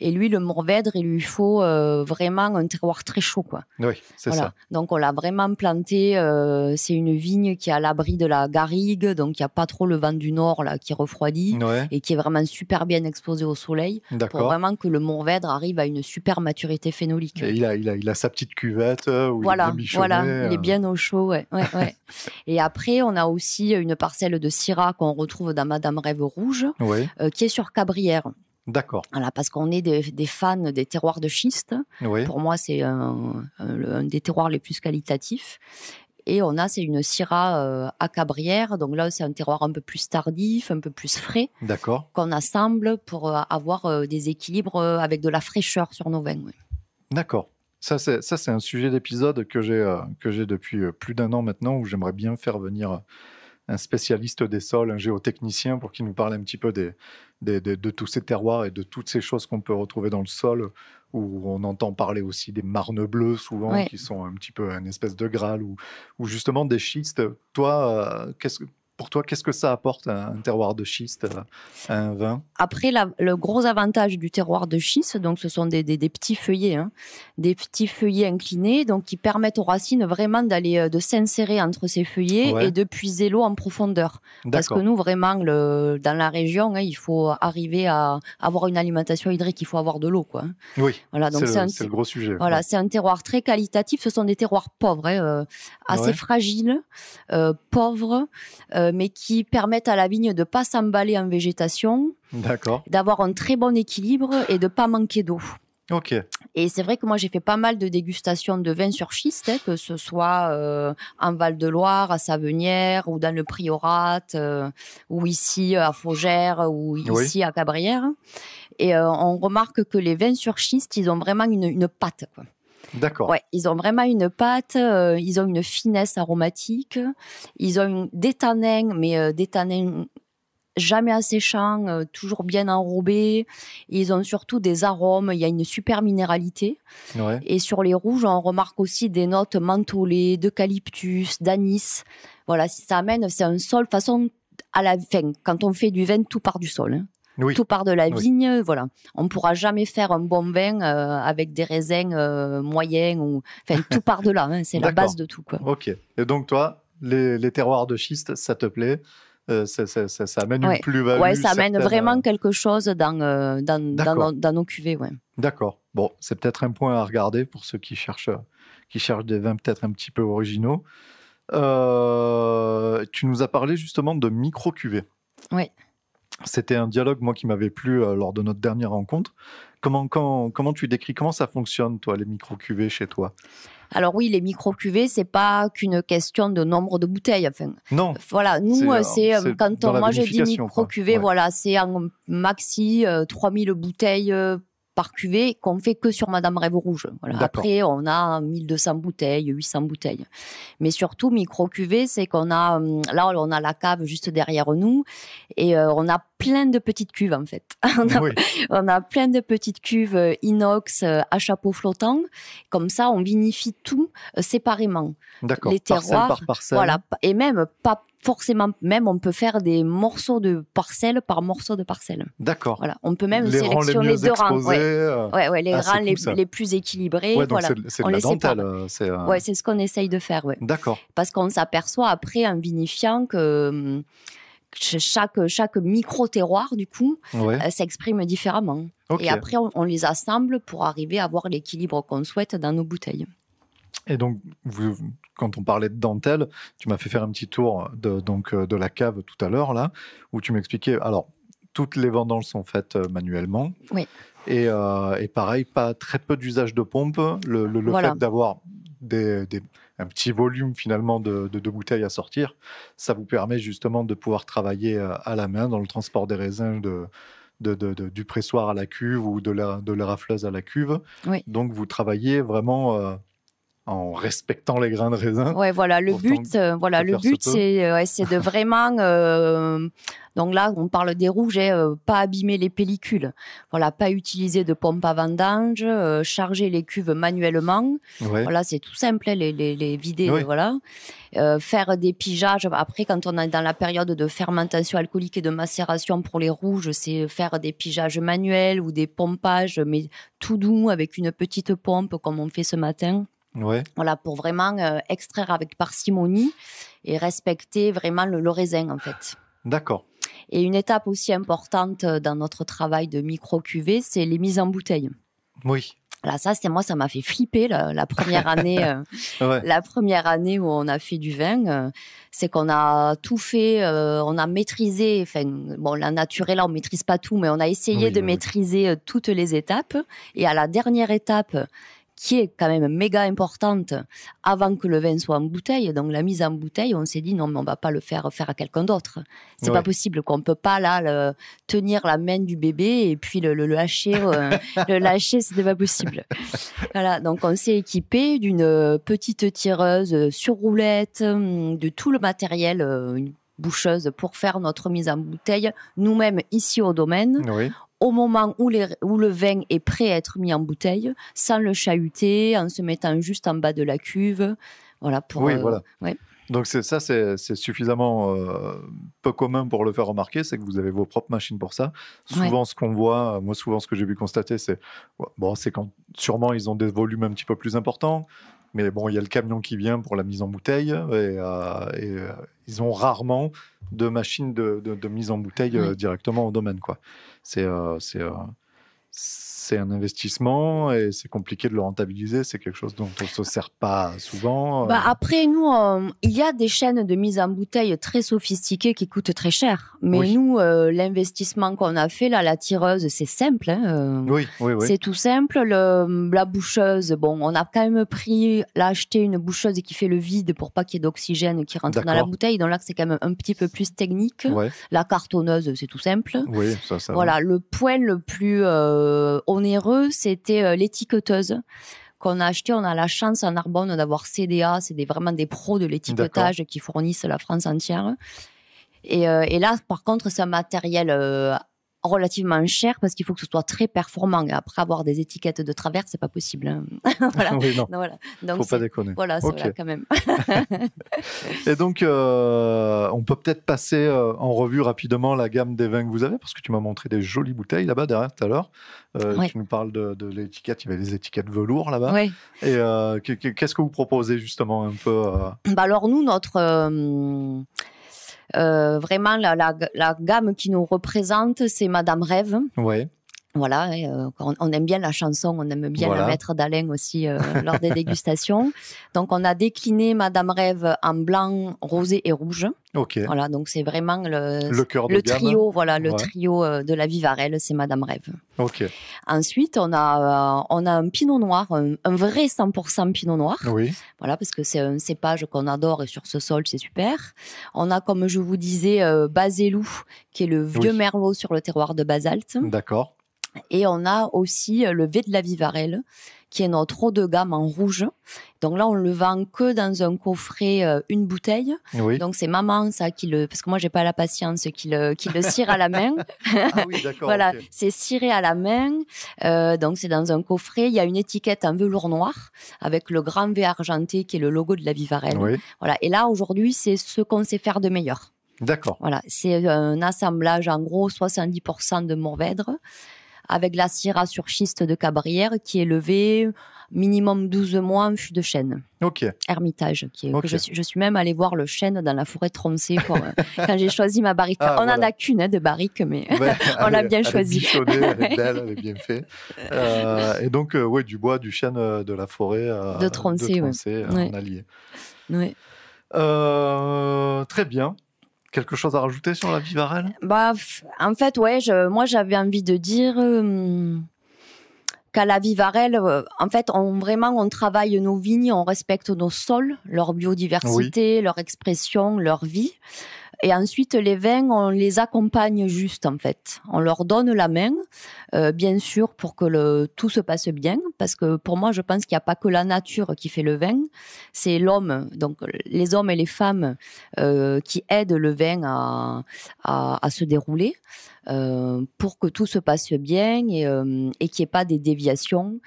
Et lui, le Mourvèdre, il lui faut euh, vraiment un terroir très chaud, quoi. Oui, c'est ça. Donc, on l'a vraiment planté. Euh, c'est une vigne qui est à l'abri de la garrigue, donc il n'y a pas trop le vent du nord là qui refroidit et qui est vraiment super bien exposé au soleil pour vraiment que le Mourvèdre arrive à une super maturité il, a, il, a, sa petite cuvette euh, où voilà, il est bien euh. est bien au chaud. Et après, on a aussi une parcelle de Syrah qu'on retrouve dans Madame Rêve Rouge, euh, qui est sur Cabrières. D'accord. Voilà, parce qu'on est des, fans des terroirs de schiste. Pour moi, c'est un, des terroirs les plus qualitatifs. Et on a, c'est une Syrah à Cabrières. Donc là, c'est un terroir un peu plus tardif, un peu plus frais. D'accord. Qu'on assemble pour avoir des équilibres avec de la fraîcheur sur nos vins. oui D'accord. Ça, c'est un sujet d'épisode que j'ai euh, depuis euh, plus d'un an maintenant, où j'aimerais bien faire venir euh, un spécialiste des sols, un géotechnicien, pour qu'il nous parle un petit peu de tous ces terroirs et de toutes ces choses qu'on peut retrouver dans le sol, où on entend parler aussi des marnes bleues souvent, qui sont un petit peu une espèce de graal, ou, justement des schistes. Toi, qu'est-ce que pour toi, qu'est-ce que ça apporte un terroir de schiste euh, un vin Après, le gros avantage du terroir de schiste, donc ce sont des, petits feuillets, hein. des petits feuillets inclinés, donc qui permettent aux racines vraiment d'aller euh, de s'insérer entre ces feuillets et de puiser l'eau en profondeur. Parce que nous, vraiment, le, dans la région, hein, il faut arriver à avoir une alimentation hydrique, il faut avoir de l'eau, quoi. Hein. Oui. Voilà, donc c'est le, gros sujet. Voilà, c'est un terroir très qualitatif. Ce sont des terroirs pauvres, euh, assez fragiles, pauvres mais qui permettent à la vigne de pas s'emballer en végétation, d'avoir un très bon équilibre et de ne pas manquer d'eau. Ok. Et c'est vrai que moi j'ai fait pas mal de dégustations de vins sur schiste, hein, que ce soit euh, en Val de Loire, à Savenière, ou dans le Priorat, euh, ou ici euh, à Faugères, ou ici à Cabrières. Et on remarque que les vins sur schiste, ils ont vraiment une, une patte. Quoi. D'accord. ils ont vraiment une pâte, euh, ils ont une finesse aromatique, ils ont des tanins, mais euh, des tanins jamais asséchants, euh, toujours bien enrobés. Ils ont surtout des arômes, il y a une super minéralité. Et sur les rouges, on remarque aussi des notes mentholées, d'eucalyptus, d'anis. Voilà, ça amène, c'est un sol, façon, à la fin, quand on fait du vin, tout part du sol. Hein. Tout part de la vigne, voilà. On ne pourra jamais faire un bon vin euh, avec des raisins euh, moyens ou, enfin, tout part de là. Hein, c'est la base de tout, quoi. Ok. Et donc toi, les, terroirs de schiste, ça te plaît euh, ça, amène une plus-value. Ouais, ça amène vraiment quelque chose dans, dans, nos, dans, cuvées. Ouais. D'accord. Bon, c'est peut-être un point à regarder pour ceux qui cherchent, qui cherchent des vins peut-être un petit peu originaux. tu nous as parlé justement de micro-cuvées. Oui. C'était un dialogue, moi, qui m'avait plu euh, lors de notre dernière rencontre. Comment, quand, comment tu décris, comment ça fonctionne, toi, les micro-cuvées chez toi alors oui, les micro-cuvées, c'est pas qu'une question de nombre de bouteilles. non. Voilà, nous, c'est euh, euh, quand on, moi je dis micro-cuvées, voilà, c'est un maxi 3000 bouteilles par cuvée qu'on fait que sur Madame Rêve Rouge. Après, on a 1200 hein, bouteilles, 800 bouteilles. Mais surtout, micro cuvée, c'est qu'on a, hum, là, on a la cave juste derrière nous et euh, on a plein de petites cuves, en fait. on, a, plein de petites cuves euh, inox euh, à chapeau flottant. Comme ça, on vinifie tout séparément. Les terroirs. Voilà. Et même pas forcément, même on peut faire des morceaux de parcelle par morceau de parcelle. D'accord. Voilà, on peut même sélectionner les deux rangs. les rangs les, plus équilibrés. C'est de la euh, euh, c'est ce qu'on essaye de faire. D'accord. Parce qu'on s'aperçoit après en vinifiant que hum, chaque, micro-terroir, du coup, euh, s'exprime différemment. Et après, on, on, les assemble pour arriver à avoir l'équilibre qu'on souhaite dans nos bouteilles. Et donc, quand on parlait de dentelle, tu m'as fait faire un petit tour de, donc, euh, de la cave tout à l'heure, là, où tu m'expliquais. Alors, toutes les vendanges sont faites euh, manuellement. Oui. Euh, et, pareil, pas très peu d'usage de pompe. Le, fait d'avoir un petit volume finalement de, de, bouteilles à sortir, ça vous permet justement de pouvoir travailler à la main dans le transport des raisins de, du pressoir à la cuve ou de la, de la rafleuse à la cuve. Oui. Donc vous travaillez vraiment en respectant les grains de raisin. Ouais, voilà le but, euh, voilà le but, euh, c'est de vraiment. Euh, donc là, on parle des rouges, et hein, pas abîmer les pellicules. Voilà, pas utiliser de pompe à vendange, charger les cuves manuellement. Voilà, c'est tout simple, hein, les, les, les vider, voilà. faire des pigeages. Après, quand on est dans la période de fermentation alcoolique et de macération pour les rouges, c'est faire des pigeages manuels ou des pompages, mais tout doux avec une petite pompe comme on fait ce matin. Voilà, pour vraiment euh, extraire avec parcimonie et respecter vraiment le, raisin, en fait. D'accord. Et une étape aussi importante euh, dans notre travail de micro-cuvée, c'est les mises en bouteille. Oui. Là, ça, c'est moi, ça m'a fait flipper la, première année, euh, la première année où on a fait du vin. c'est qu'on a tout fait, on a maîtrisé. Enfin, bon, la nature est là, on maîtrise pas tout, mais on a essayé de maîtriser toutes les étapes. Et à la dernière étape, qui est quand même méga importante avant que le vin soit en bouteille. Donc la mise en bouteille, on s'est dit non, mais on va pas le faire faire à quelqu'un d'autre. C'est pas possible qu'on peut pas là tenir la main du bébé et puis le, lâcher. Euh, le lâcher, c'était pas possible. Voilà, donc on s'est équipé d'une petite tireuse sur roulette, hum, de tout le matériel, euh, une boucheuse pour faire notre mise en bouteille nous-mêmes ici au domaine. Oui au moment où, le vin est prêt à être mis en bouteille, sans le chahuter, en se mettant juste en bas de la cuve. Voilà Oui, euh, voilà. Donc ça, c'est suffisamment euh, peu commun pour le faire remarquer, c'est que vous avez vos propres machines pour ça. Souvent, ce qu'on voit, euh, moi, souvent, ce que j'ai pu constater, c'est bon, c'est quand sûrement ils ont des volumes un petit peu plus importants, mais bon, il y a le camion qui vient pour la mise en bouteille et, ils ont rarement de machines de, mise en bouteille directement au domaine, quoi. 是哦，是哦。c'est un investissement et c'est compliqué de le rentabiliser. C'est quelque chose dont on ne se sert pas souvent. Euh. Bah, après, nous, euh, il y a des chaînes de mise en bouteille très sophistiquées qui coûtent très cher. Mais nous, euh, l'investissement qu'on a fait, là, la tireuse, c'est simple. Hein, oui, C'est tout simple. Le... Mm, la boucheuse, bon, on a quand même pris, l'acheter acheté une boucheuse qui fait le vide pour pas qu'il y ait d'oxygène qui rentre dans la bouteille. Donc là, c'est quand même un petit peu plus technique. La cartonneuse, c'est tout simple. Oui, ça, ça Voilà, le point le plus. Euh, onéreux, c'était euh, l'étiqueteuse qu'on a acheté. On a la chance en Arbonne d'avoir CDA, c'est vraiment des pros de l'étiquetage qui fournissent la France entière. Euh, et, là, par contre, c'est un matériel relativement cher parce qu'il faut que ce soit très performant. Après avoir des étiquettes de travers, c'est pas possible. Hein. voilà. Donc, faut pas déconner. Voilà, c'est quand même. et donc, euh, on peut peut-être passer euh, en revue rapidement la gamme des vins que vous avez parce que tu m'as montré des jolies bouteilles là-bas derrière tout à l'heure. Euh, tu nous parles de, l'étiquette. Il y avait des étiquettes velours là-bas. Et qu'est-ce que vous proposez justement un peu bah, alors nous notre euh, vraiment, la, la, la gamme qui nous représente, c'est Madame Rêve. oui. Voilà, euh, on aime bien la chanson, on aime bien le maître mettre d'Alain aussi euh, lors des dégustations. Donc, on a décliné Madame Rêve en blanc, rosé et rouge. Ok. Voilà, donc c'est vraiment le, trio, voilà, le trio euh, de la Vivarelle, c'est Madame Rêve. Ok. Ensuite, on a, on a un pinot noir, un, vrai 100% pinot noir. Oui. Voilà, parce que c'est un cépage qu'on adore et sur ce sol, c'est super. On a, comme je vous disais, euh, qui est le vieux merlot sur le terroir de basalte. D'accord. Et on a aussi euh, le V de la Vivarelle, qui est notre haut de gamme en rouge. Donc là, on le vend que dans un coffret, euh, une bouteille. Donc c'est maman, ça, qui le. Parce que moi, j'ai pas la patience, qui le, qui le cire à la main. ah oui, d'accord. voilà, c'est ciré à la main. Euh, donc c'est dans un coffret. Il y a une étiquette en velours noir avec le grand V argenté qui est le logo de la Vivarelle. Voilà. Et là, aujourd'hui, c'est ce qu'on sait faire de meilleur. D'accord. Voilà, c'est un assemblage en gros 70% de Mourvèdre, avec la syrah sur schiste de Cabrières qui est levée minimum 12 mois en fût de chêne. Ok. Hermitage. Qui je, suis, même allée voir le chêne dans la forêt troncée pour, euh, quand j'ai choisi ma barrique. Ah, on en a qu'une hein, de barrique, mais on l'a bien choisie. Elle est belle, elle est bien faite. Euh, et donc, euh, ouais, du bois, du chêne de la forêt. de troncée, très bien quelque chose à rajouter sur la Vivarelle Bah, en fait, ouais, moi j'avais envie de dire euh, qu'à la vie euh, en fait, on vraiment on travaille nos vignes, on respecte nos sols, leur biodiversité, leur expression, leur vie. Et ensuite, les vins, on les accompagne juste, en fait. On leur donne la main, euh, bien sûr, pour que le, tout se passe bien. Parce que pour moi, je pense qu'il n'y a pas que la nature qui fait le vin. C'est l'homme, donc les hommes et les femmes euh, qui aident le vin à, se dérouler. Euh, pour que tout se passe bien et, et qu'il n'y ait pas des déviations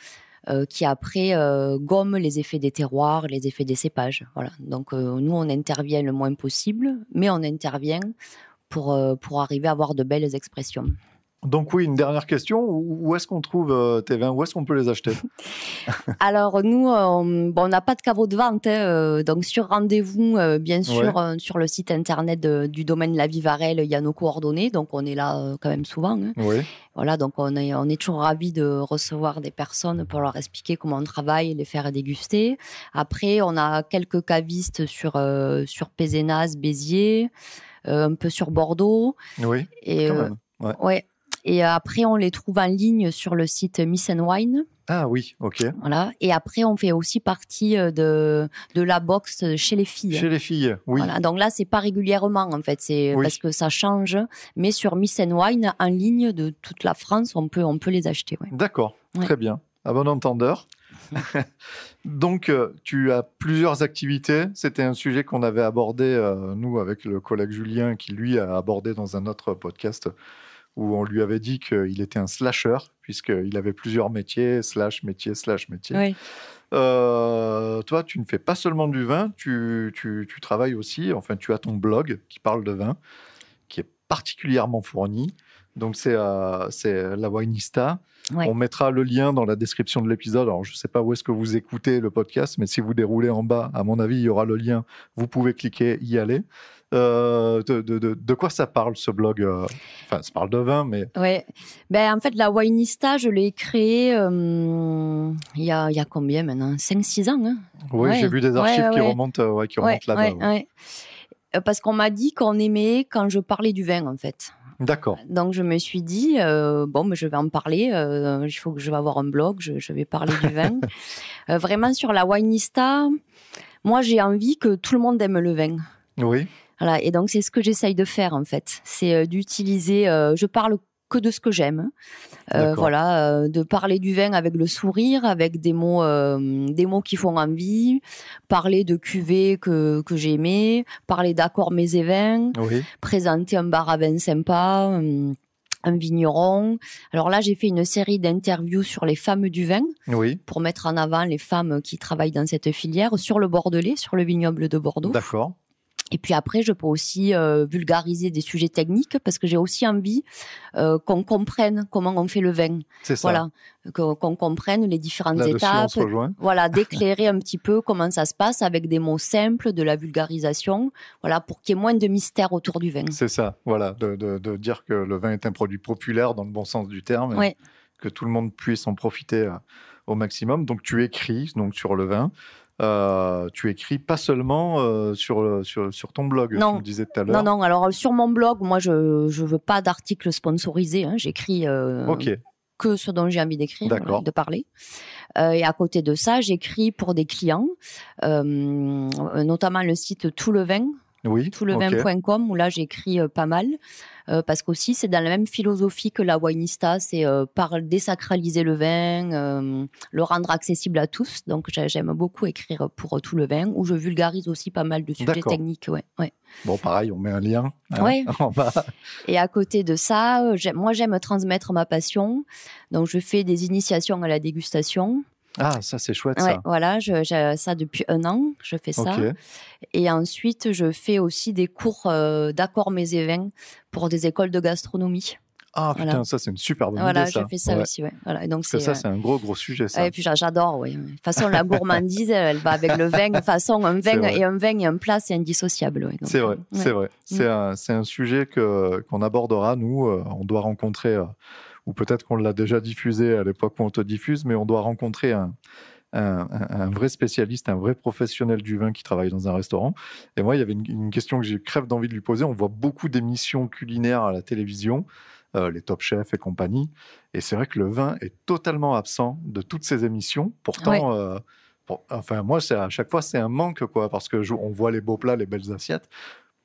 euh, qui après euh, gomme les effets des terroirs, les effets des cépages. Donc euh, nous, on intervient le moins possible, mais on intervient pour arriver à avoir de belles expressions. Donc oui, une dernière question. Où est-ce qu'on trouve euh, tes vins Où est-ce qu'on peut les acheter Alors nous, euh, on n'a pas de caveau de vente, hein, euh, donc sur rendez-vous, bien sûr, sur le site internet du domaine La Vivarelle, il y a nos coordonnées, donc on est là quand même souvent. Hein. Voilà, donc on est, on est toujours ravis de recevoir des personnes pour leur expliquer comment on travaille et les faire déguster. Après, on a quelques cavistes sur, sur Pézenas, Béziers, un peu sur Bordeaux. Oui, et, quand même. Ouais. ouais. Et euh, après, on les trouve en ligne sur le site Miss and Wine. Ah oui, ok. Voilà. Et après, on fait aussi partie euh, de, la box chez les filles. Chez les filles, oui. Donc là, c'est pas régulièrement, en fait. C'est parce que ça change. Mais sur Miss and Wine, en ligne de toute la France, on peut, on peut les acheter. D'accord. Très bien. À bon entendeur. Donc, euh, tu as plusieurs activités. C'était un sujet qu'on avait abordé, nous, avec le collègue Julien, qui, lui, a abordé dans un autre podcast où on lui avait dit qu'il était un slasher, puisqu'il avait plusieurs métiers, slash métier, slash métier. Euh, toi, tu ne fais pas seulement du vin, tu, travailles aussi, enfin, tu as ton blog qui parle de vin, qui est particulièrement fourni. Donc, c'est euh, c'est la Winista. On mettra le lien dans la description de l'épisode. Alors, je ne sais pas où est-ce que vous écoutez le podcast, mais si vous déroulez en bas, à mon avis, il y aura le lien. Vous pouvez cliquer, y aller. Euh, de, quoi ça parle ce blog euh, Enfin, ça parle de vin, mais. Oui. Ben, en fait, la Wineista, je l'ai créée euh, il y, a, y, a, combien maintenant 5-6 ans. Hein? oui, j'ai vu des archives qui remontent, qui remontent là Parce qu'on m'a dit qu'on aimait quand je parlais du vin, en fait. D'accord. Donc je me suis dit, bon, mais je vais en parler, il faut que je vais avoir un blog, je, vais parler du vin. vraiment sur la Wineista, moi j'ai envie que tout le monde aime le vin. Oui. Voilà, et donc c'est ce que j'essaye de faire en fait, c'est euh, d'utiliser. Euh, je parle que de ce que j'aime, euh, voilà, de parler du vin avec le sourire, avec des mots, des mots qui font envie, parler de cuvées que, que j'ai parler d'accords mes et présenter un bar à vin sympa. un vigneron. Alors là, j'ai fait une série d'interviews sur les femmes du vin, pour mettre en avant les femmes qui travaillent dans cette filière, sur le Bordelais, sur le vignoble de Bordeaux. D'accord. Et puis après, je peux aussi euh, vulgariser des sujets techniques parce que j'ai aussi envie euh, qu'on comprenne comment on fait le vin. C'est ça. Voilà, qu'on comprenne les différentes étapes. Voilà, d'éclairer un petit peu comment ça se passe avec des mots simples, de la vulgarisation. Voilà, pour qu'il y ait moins de mystère autour du vin. C'est ça. Voilà, de, dire que le vin est un produit populaire dans le bon sens du terme, que tout le monde puisse en profiter. Euh, au maximum. Donc tu écris donc sur le vin, euh, tu écris pas seulement euh, euh, sur, sur, ton blog, tu me disais tout à l'heure. Non, non, alors sur mon blog, moi, je veux pas d'articles sponsorisés. Hein. J'écris que ce dont j'ai envie d'écrire, hein, de parler. et à côté de ça, j'écris pour des clients, notamment le site Tout le Vin, oui, tout où là j'écris euh, pas mal euh, parce qu'aussi c'est dans la même philosophie que la Wineista c'est euh, par désacraliser le vin, le rendre accessible à tous. Donc j'aime beaucoup écrire pour tout le vin où je vulgarise aussi pas mal de sujets techniques. Ouais, Bon, pareil, on met un lien hein, Et à côté de ça, moi j'aime transmettre ma passion, donc je fais des initiations à la dégustation. Ah, ça c'est chouette. ça. Voilà, j'ai ça depuis un an, je fais ça. Et ensuite, je fais aussi des cours daccord euh, d'accord mes vins pour des écoles de gastronomie. Ah putain, ça c'est une super bonne voilà, idée. Voilà, j'ai fait ça aussi. Ouais. Voilà, donc Parce ça, euh, c'est un gros gros sujet. Ça. et puis j'adore, oui. De toute façon, la gourmandise, elle va avec le vin. De toute façon, un vin et un vin et un plat, c'est indissociable. C'est vrai, euh, c'est vrai. C'est mm. un, un, sujet qu'on abordera, nous. on doit rencontrer ou peut-être qu'on l'a déjà diffusé à l'époque où on te diffuse, mais on doit rencontrer un, vrai spécialiste, un vrai professionnel du vin qui travaille dans un restaurant. Et moi, il y avait une, question que j'ai crève d'envie de lui poser. On voit beaucoup d'émissions culinaires à la télévision, euh, les Top Chefs et compagnie. Et c'est vrai que le vin est totalement absent de toutes ces émissions. Pourtant, euh, enfin, moi, à chaque fois, c'est un manque, quoi, parce que on voit les beaux plats, les belles assiettes.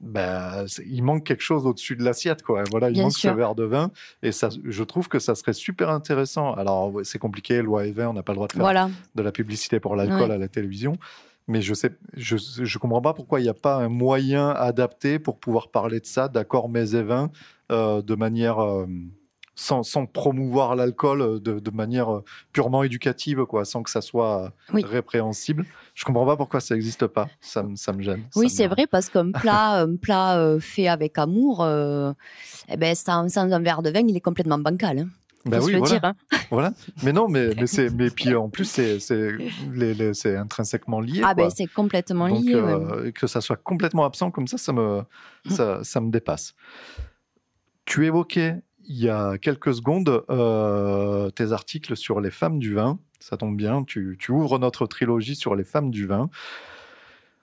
Bah, il manque quelque chose au-dessus de l'assiette, quoi. Voilà, il manque ce verre de vin. Et ça, je trouve que ça serait super intéressant. Alors, c'est compliqué, loi et on n'a pas le droit de faire de la publicité pour l'alcool à la télévision. Mais je sais, je, comprends pas pourquoi il n'y a pas un moyen adapté pour pouvoir parler de ça, d'accord, mais et euh, de manière. Euh, sans, promouvoir l'alcool euh, de, manière euh, purement éducative, quoi, sans que ça soit euh, répréhensible. Je comprends pas pourquoi ça n'existe pas. Ça, me gêne. Oui, c'est vrai parce qu'un plat, un plat fait avec amour, eh ben, sans, un verre de vin, il est complètement bancal. Hein. Ben oui, voilà. Dire, hein. voilà. Mais non, mais, mais puis en plus, c'est, intrinsèquement lié. Ah, ben c'est complètement lié. Que ça soit complètement absent comme ça, ça me, ça, ça me dépasse. Tu évoquais il y a quelques secondes euh, tes articles sur les femmes du vin. Ça tombe bien, tu, ouvres notre trilogie sur les femmes du vin.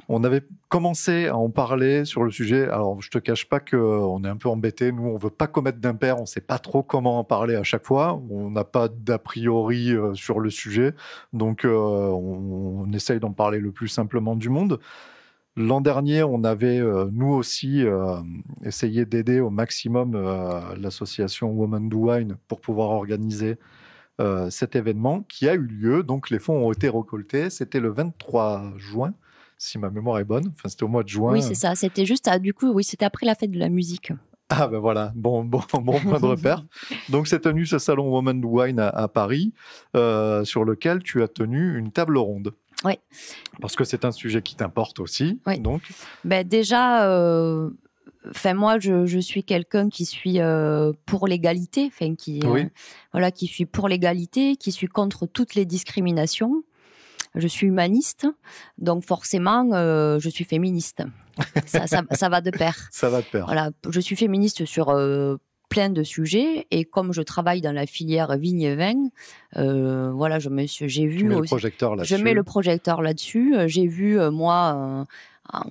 On avait commencé à en parler sur le sujet. Alors, je te cache pas que euh, on est un peu embêté. Nous, on veut pas commettre d'impair. On sait pas trop comment en parler à chaque fois. On n'a pas d'a priori euh, sur le sujet, donc on, essaye d'en parler le plus simplement du monde. L'an dernier, on avait, euh, nous aussi, euh, essayé d'aider au maximum euh, l'association Women Do Wine pour pouvoir organiser cet événement qui a eu lieu. Donc, les fonds ont été récoltés. C'était le 23 juin, si ma mémoire est bonne. Enfin, c'était au mois de juin. Oui, c'est ça. C'était juste, du coup, oui, c'était après la fête de la musique. Ah ben voilà, bon, bon, bon point de repère. Donc c'est tenu ce salon Woman Wine à, Paris, sur lequel tu as tenu une table ronde. Oui. Parce que c'est un sujet qui t'importe aussi. Donc. Ben déjà, euh, moi, je, suis quelqu'un qui suis euh, pour l'égalité, enfin qui, euh, voilà, qui suis pour l'égalité, qui suis contre toutes les discriminations. Je suis humaniste, donc forcément, euh, je suis féministe. ça, va de pair. Ça va de pair. Voilà, je suis féministe sur plein de sujets. Et comme je travaille dans la filière vigne et vin, euh, voilà, je j'ai vu. mets le projecteur là-dessus. Je mets le projecteur là-dessus. Euh, j'ai vu euh, moi.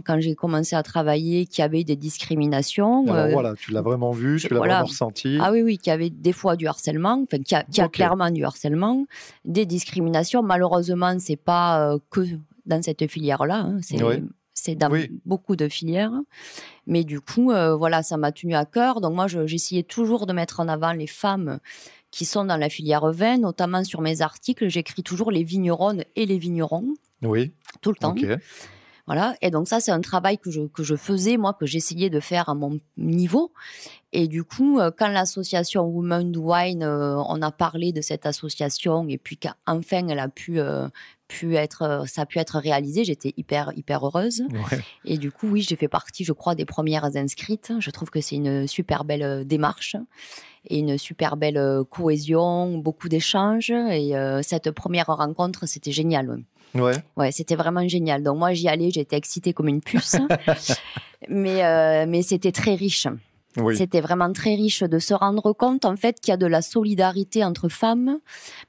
quand j'ai commencé à travailler, qu'il y avait des discriminations. voilà, tu l'as vraiment vu, tu l'as vraiment ressenti. Ah oui, oui, qu'il y avait des fois du harcèlement, enfin, qu'il y a, clairement du harcèlement, des discriminations. Malheureusement, c'est pas que dans cette filière-là. Hein, c'est oui c'est dans beaucoup de filières. Mais du coup, euh, voilà, ça m'a tenu à cœur. Donc moi, j'essayais toujours de mettre en avant les femmes qui sont dans la filière vin, notamment sur mes articles, j'écris toujours les vigneronnes et les vignerons. Oui. Tout le temps. Voilà. Et donc ça, c'est un travail que je, que je faisais, moi, que j'essayais de faire à mon niveau. Et du coup, euh, quand l'association Women Wine, euh, on a parlé de cette association et puis qu'enfin elle a pu pu être, euh, ça a pu être réalisé. J'étais hyper, hyper heureuse. Et du coup, oui, j'ai fait partie, je crois, des premières inscrites. Je trouve que c'est une super belle euh, démarche et une super belle euh, cohésion, beaucoup d'échanges. Et cette première rencontre, c'était génial. Ouais. Ouais, c'était vraiment génial. Donc moi, j'y allais, j'étais excitée comme une puce. mais mais c'était très riche. C'était vraiment très riche de se rendre compte en fait qu'il y a de la solidarité entre femmes.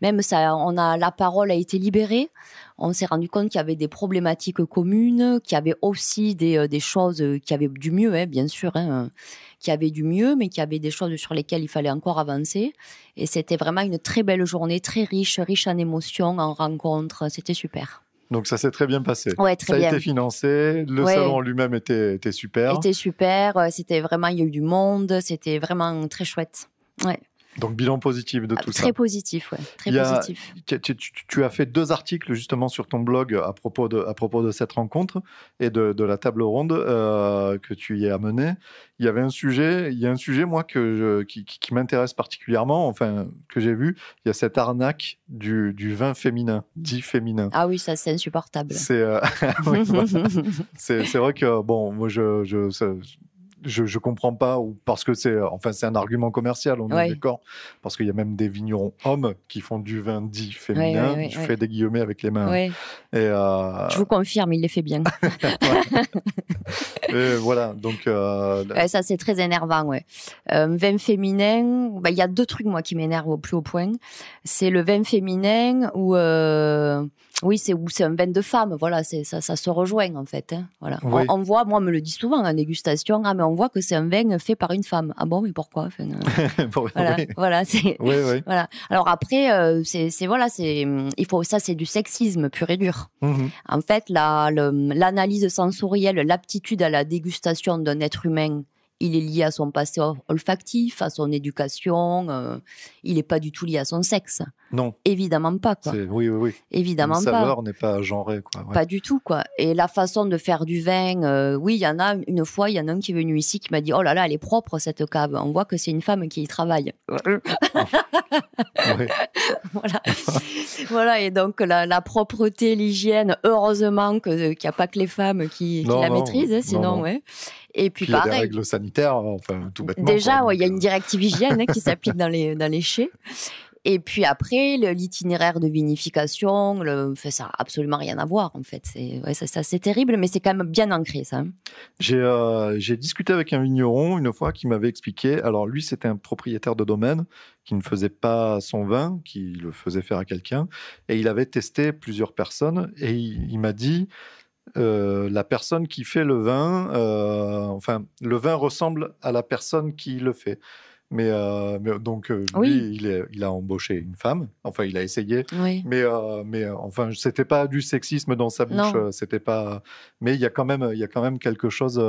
Même ça, on a la parole a été libérée. On s'est rendu compte qu'il y avait des problématiques communes, qu'il y avait aussi des, euh, des choses qui avaient du mieux, hein, bien sûr, hein, qui avaient du mieux, mais y avait des choses sur lesquelles il fallait encore avancer. Et c'était vraiment une très belle journée, très riche, riche en émotions, en rencontres. C'était super. Donc ça s'est très bien passé. ça a été financé. Le salon lui-même était, était super. Était super. Euh, c'était vraiment, il y a eu du monde. C'était vraiment très chouette. Ouais. Donc bilan positif de ah, tout ça. Très positif, ouais. Très positif. tu, as fait deux articles justement sur ton blog à propos de, à propos de cette rencontre et de, de la table ronde euh, que tu y as menée. Il y avait un sujet, il y a un sujet moi que qui, m'intéresse particulièrement, enfin que j'ai vu. Il y a cette arnaque du, du vin féminin, dit féminin. Ah oui, ça c'est insupportable. C'est euh, vrai que bon, moi je, je je, je comprends pas, ou parce que c'est enfin c'est un argument commercial, on est d'accord, parce qu'il y a même des vignerons hommes qui font du vin dit féminin. je fais des guillemets avec les mains. Et euh, Je vous confirme, il les fait bien. Et voilà, donc euh, ça c'est très énervant, ouais. Euh, vin féminin, bah, il y a deux trucs moi qui m'énervent au plus haut point, c'est le vin féminin où euh, oui, c'est ou c'est un vin de femme, voilà, c'est ça, se rejoint en fait. Hein, voilà, on, voit, moi, on me le dit souvent en dégustation, ah mais on voit que c'est un vin fait par une femme. Ah bon, mais pourquoi Voilà, voilà, Alors après, euh, c'est voilà, c'est il faut ça, c'est du sexisme pur et dur. Mhm. En fait, l'analyse sensorielle, l'aptitude à la dégustation d'un être humain il est lié à son passé olfactif, à son éducation. Euh, il n'est pas du tout lié à son sexe. Non. Évidemment pas. Oui, oui, oui. Évidemment saveur n'est pas genrée. Quoi. Pas du tout. quoi. Et la façon de faire du vin, euh, oui, il y en a une fois, il y en a un qui est venu ici qui m'a dit Oh là là, elle est propre cette cave. On voit que c'est une femme qui y travaille. Ah. voilà. voilà. Et donc, la, propreté, l'hygiène, heureusement qu'il n'y a pas que les femmes qui, la maîtrisent, hein, sinon, non, ouais. Et puis, pareil. Il y a des règles sanitaires, enfin, tout Déjà, il y a une euh. directive hygiène hein, qui s'applique dans les, dans les chais. Et puis après, l'itinéraire de vinification, le, ça n'a absolument rien à voir en fait. C'est ouais, ça, c'est terrible, mais c'est quand même bien ancré ça. Hein. Euh, j'ai discuté avec un vigneron une fois qui m'avait expliqué. Alors lui, c'était un propriétaire de domaine qui ne faisait pas son vin, qui le faisait faire à quelqu'un, et il avait testé plusieurs personnes, et il m'a dit euh, la personne qui fait le vin, euh, enfin, le vin ressemble à la personne qui le fait. Euh, mais, donc, euh, lui, il, a embauché une femme. Enfin, il a essayé. Mais, euh, mais euh, enfin, c'était pas du sexisme dans sa bouche. C'était pas. Mais il y a quand même, il y a quand même quelque chose.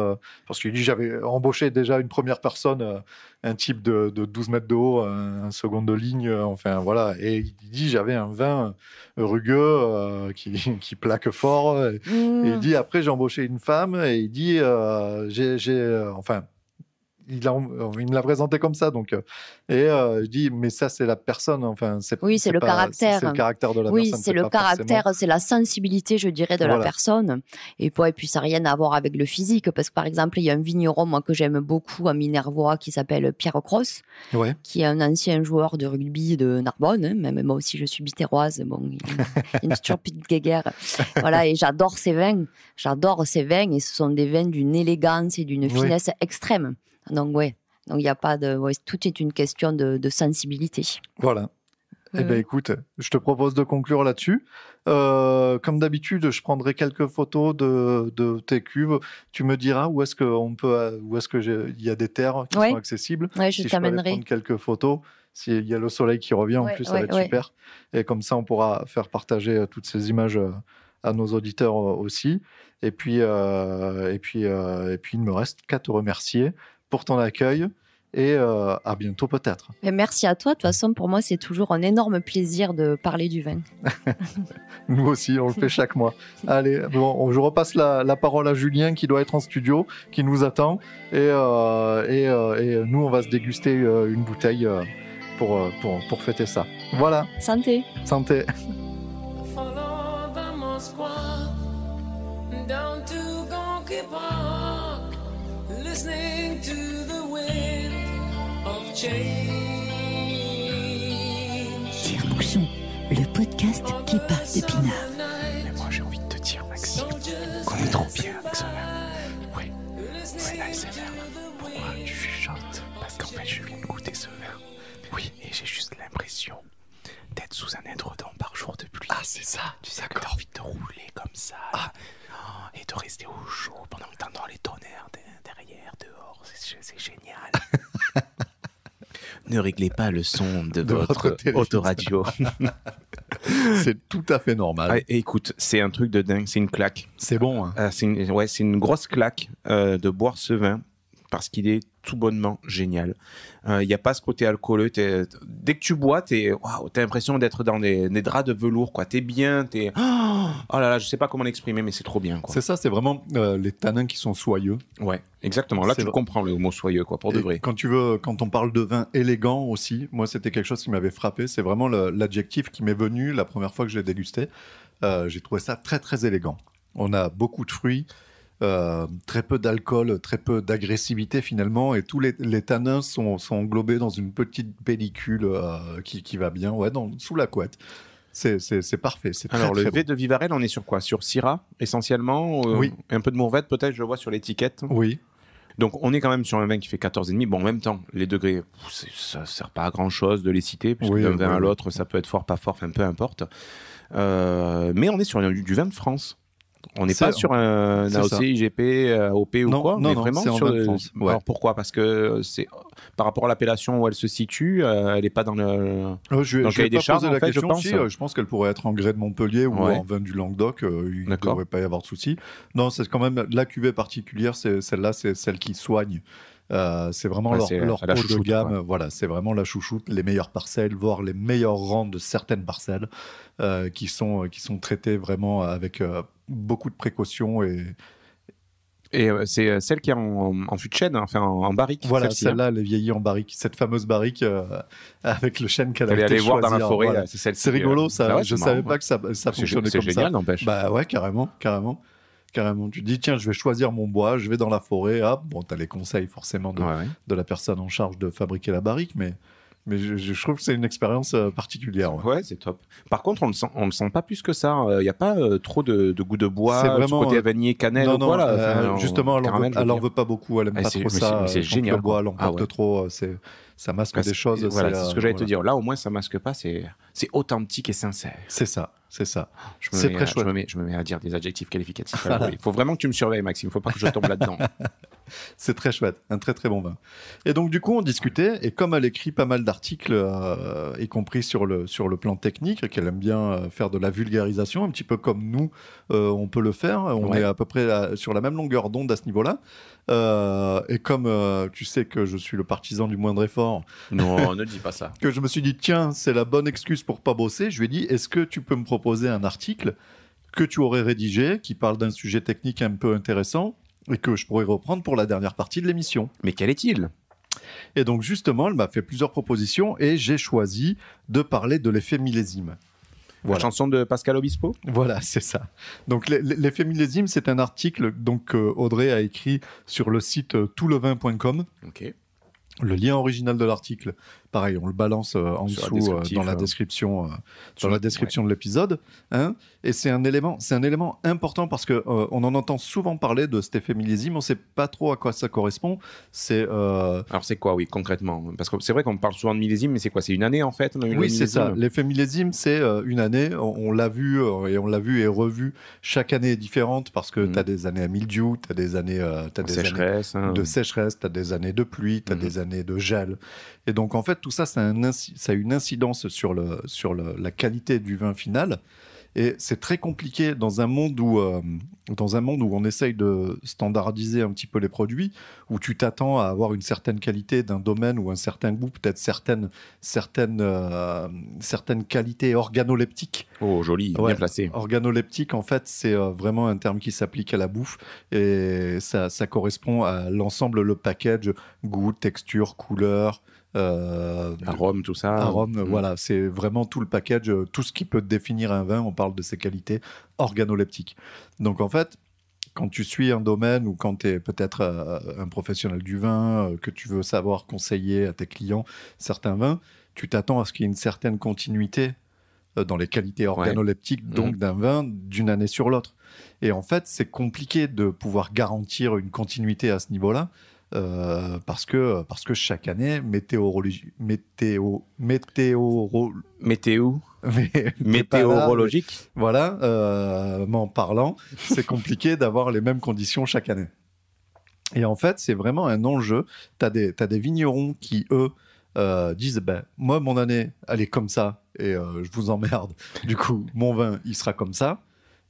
parce qu'il dit j'avais embauché déjà une première personne, un type de, 12 mètres de haut, un second de ligne. enfin, voilà. Et il dit j'avais un vin rugueux qui, plaque fort. Et, et, mmh. il dit après j'ai embauché une femme et il dit j'ai enfin euh, il, me l'a présenté comme ça. Donc, euh, et euh, je dis, mais ça, c'est la personne. Enfin, oui, c'est le caractère. C'est le caractère de la personne. Oui, c'est le caractère, c'est la sensibilité, je dirais, de la personne. Et, et puis, ça n'a rien à voir avec le physique, parce que par exemple, il y a un vigneron moi que j'aime beaucoup à Minervois qui s'appelle Pierre Cross, qui est un ancien joueur de rugby de Narbonne. Mais hein, même moi aussi, je suis bitéroise. Bon, il une stupide guéguerre. Voilà, et j'adore ses vins. J'adore ses vins et ce sont des vins d'une élégance et d'une finesse extrêmes. extrême. Donc, ouais. Donc, il n'y a pas de. tout est une question de, sensibilité. Voilà. Eh bien, écoute, je te propose de conclure là-dessus. Euh, comme d'habitude, je prendrai quelques photos de, tes cuves Tu me diras où est-ce qu'on peut, où est-ce que il y a des terres qui sont accessibles. Oui, je si t'amènerai. prendre quelques photos. S'il y a le soleil qui revient, en plus, ça va être super. Et comme ça, on pourra faire partager euh, toutes ces images euh, à nos auditeurs aussi. Et puis, euh, et puis, et puis, il me reste qu'à te remercier pour ton accueil et euh, à bientôt peut-être. Merci à toi. De toute façon, pour moi, c'est toujours un énorme plaisir de parler du vin. Nous aussi, on le fait chaque mois. Allez, bon, je repasse la, parole à Julien qui doit être en studio, qui nous attend. Et, euh, euh, et nous, on va se déguster une bouteille pour, pour, pour fêter ça. Voilà. Santé. Santé listening to the wind of change. Tire Bouchon, le podcast qui parle d'épinards »« Mais moi j'ai envie de te dire, Maxime, qu'on est trop bien avec cela. Oui, c'est l'ASMR. Pourquoi tu chuchotes Parce qu'en fait, je viens de goûter ce vin. Oui, et j'ai juste l'impression d'être sous un édredon par jour de pluie. Ah, c'est ça Tu sais que t'as envie de rouler comme ça. Ah. et de rester au chaud pendant que t'entends les tonnerres dehors, c'est génial. ne réglez pas le son de, votre, autoradio. c'est tout à fait normal. Ah, écoute, c'est un truc de dingue, c'est une claque. C'est bon. Hein. Ah, c'est une, grosse claque euh, de boire ce vin parce qu'il est tout bonnement génial. Il euh, n'y a pas ce côté alcoolé. dès que tu bois, tu as l'impression d'être dans des, draps de velours. Tu es bien, tu es... Oh là là, je sais pas comment l'exprimer, mais c'est trop bien. C'est ça, c'est vraiment euh, les tanins qui sont soyeux. Ouais, exactement. Là, tu comprends le mot soyeux, quoi, pour de vrai. Quand, tu veux, quand on parle de vin élégant aussi, moi, c'était quelque chose qui m'avait frappé. C'est vraiment l'adjectif qui m'est venu la première fois que je l'ai dégusté. Euh, j'ai trouvé ça très, très élégant. On a beaucoup de fruits. Euh, très peu d'alcool, très peu d'agressivité finalement, et tous les, tanins sont, englobés dans une petite pellicule euh, qui, va bien, ouais, dans, sous la couette. C'est parfait. c'est Alors, le V de Vivarel, on est sur quoi Sur Syrah, essentiellement euh, Oui. un peu de Mourvèdre, peut-être, je vois sur l'étiquette. Oui. Donc, on est quand même sur un vin qui fait 14,5. Bon, en même temps, les degrés, ça ne sert pas à grand-chose de les citer, puisque d'un vin à l'autre, ça peut être fort, pas fort, un peu importe. mais on est sur du vin de France. On n'est pas sur un AOC, IGP, OP ou quoi Non, non, vraiment sur. Le... Alors pourquoi Parce que c'est par rapport à l'appellation où elle se situe, euh, elle n'est pas euh, dans le. je, vais pas charges, poser la question. Je pense, si, euh, je pense qu'elle pourrait être en grès de Montpellier ou en vin du Languedoc. il ne devrait pas y avoir de souci. Non, c'est quand même la cuvée particulière. Celle-là, c'est celle qui soigne. c'est vraiment leur, haut de gamme. Voilà, c'est vraiment la chouchoute, les meilleures parcelles, voire les meilleurs rangs de certaines parcelles qui sont qui sont traitées vraiment avec beaucoup de précautions et, et euh, c'est euh, celle qui est en, en fût de chêne, hein, enfin en, barrique. Voilà, celle-là, les hein. elle est vieillie en barrique. Cette fameuse barrique euh, avec le chêne qu'elle a été voir dans la forêt, c'est rigolo, ça, ah je ne savais pas que ça, ça fonctionnait comme génial, ça. n'empêche. Bah ouais, carrément, carrément. Carrément, tu dis, tiens, je vais choisir mon bois, je vais dans la forêt. Ah, bon, tu as les conseils forcément de, de, la personne en charge de fabriquer la barrique, mais mais je, trouve que c'est une expérience euh, particulière. Ouais, c'est top. Par contre, on ne le, sent, on le sent pas plus que ça. Hein. Il n'y a pas euh, trop de, goût de bois, c'est côté euh, vanille, cannelle. Non, non, justement, elle n'en veut, pas beaucoup, elle n'aime ah, pas trop ça. C'est génial. Le bois, elle ah trop. C'est ça masque des choses. Voilà, c'est ce que j'allais te dire. Là, au moins, ça masque pas, c'est authentique et sincère. C'est ça, c'est ça. C'est très chouette. Je me, mets, à dire des adjectifs qualificatifs. Il faut vraiment que tu me surveilles, Maxime. Il faut pas que je tombe là-dedans. c'est très chouette, un très très bon vin. Et donc, du coup, on discutait, et comme elle écrit pas mal d'articles, euh, y compris sur le, sur le plan technique, qu'elle aime bien euh, faire de la vulgarisation, un petit peu comme nous, euh, on peut le faire. On est à peu près sur la même longueur d'onde à ce niveau-là. Euh, et comme euh, tu sais que je suis le partisan du moindre effort. Non, ne dis pas ça. Que je me suis dit, tiens, c'est la bonne excuse pour pas bosser. Je lui ai dit, est-ce que tu peux me proposer un article que tu aurais rédigé, qui parle d'un sujet technique un peu intéressant et que je pourrais reprendre pour la dernière partie de l'émission. Mais quel est-il Et donc justement, elle m'a fait plusieurs propositions et j'ai choisi de parler de l'effet millésime. La chanson de Pascal Obispo Voilà, c'est ça. Donc, les, les c'est un article donc, Audrey a écrit sur le site euh, toutlevin.com. Ok. Le lien original de l'article Pareil, on le balance euh, en dessous euh, dans la euh, description, dans la description de l'épisode. Hein et c'est un élément, c'est un élément important parce que on en entend souvent parler de cet effet millésime. On ne sait pas trop à quoi ça correspond. C'est alors c'est quoi, oui, concrètement Parce que c'est vrai qu'on parle souvent de millésime, mais c'est quoi C'est une année en fait Oui, c'est ça. L'effet millésime, c'est une année. On, l'a vu et on l'a vu et revu. Chaque année est différente parce que mm. tu as des années à mildiou, tu as des années, des hein. de sécheresse, tu as des années de pluie, tu as mm. des années de gel. Et donc en fait tout ça, ça a, une incidence sur, le, sur la qualité du vin final. Et c'est très compliqué dans un monde où, euh, dans un monde où on essaye de standardiser un petit peu les produits, où tu t'attends à avoir une certaine qualité d'un domaine ou un certain goût, peut-être certaines, certaines, euh, certaines qualités organoleptiques. Oh, joli, bien placé. Organoleptique, en fait, c'est euh, vraiment un terme qui s'applique à la bouffe et ça, ça correspond à l'ensemble, le package, goût, texture, couleur. Euh, Rome, tout ça. À Rome, mm. voilà, c'est vraiment tout le package, euh, tout ce qui peut définir un vin, on parle de ses qualités organoleptiques. Donc en fait, quand tu suis un domaine ou quand tu es peut-être euh, un professionnel du vin, euh, que tu veux savoir conseiller à tes clients certains vins, tu t'attends à ce qu'il y ait une certaine continuité dans les qualités organoleptiques mm. donc d'un vin d'une année sur l'autre. Et en fait, c'est compliqué de pouvoir garantir une continuité à ce niveau-là euh, parce, que, parce que chaque année, météorologie, météo, météo, météorologique, voilà, euh, m'en parlant, c'est compliqué d'avoir les mêmes conditions chaque année. Et en fait, c'est vraiment un enjeu. Tu as, as, des vignerons qui, eux, euh, disent ben, Moi, mon année, elle est comme ça et je vous emmerde. Du coup, mon vin, il sera comme ça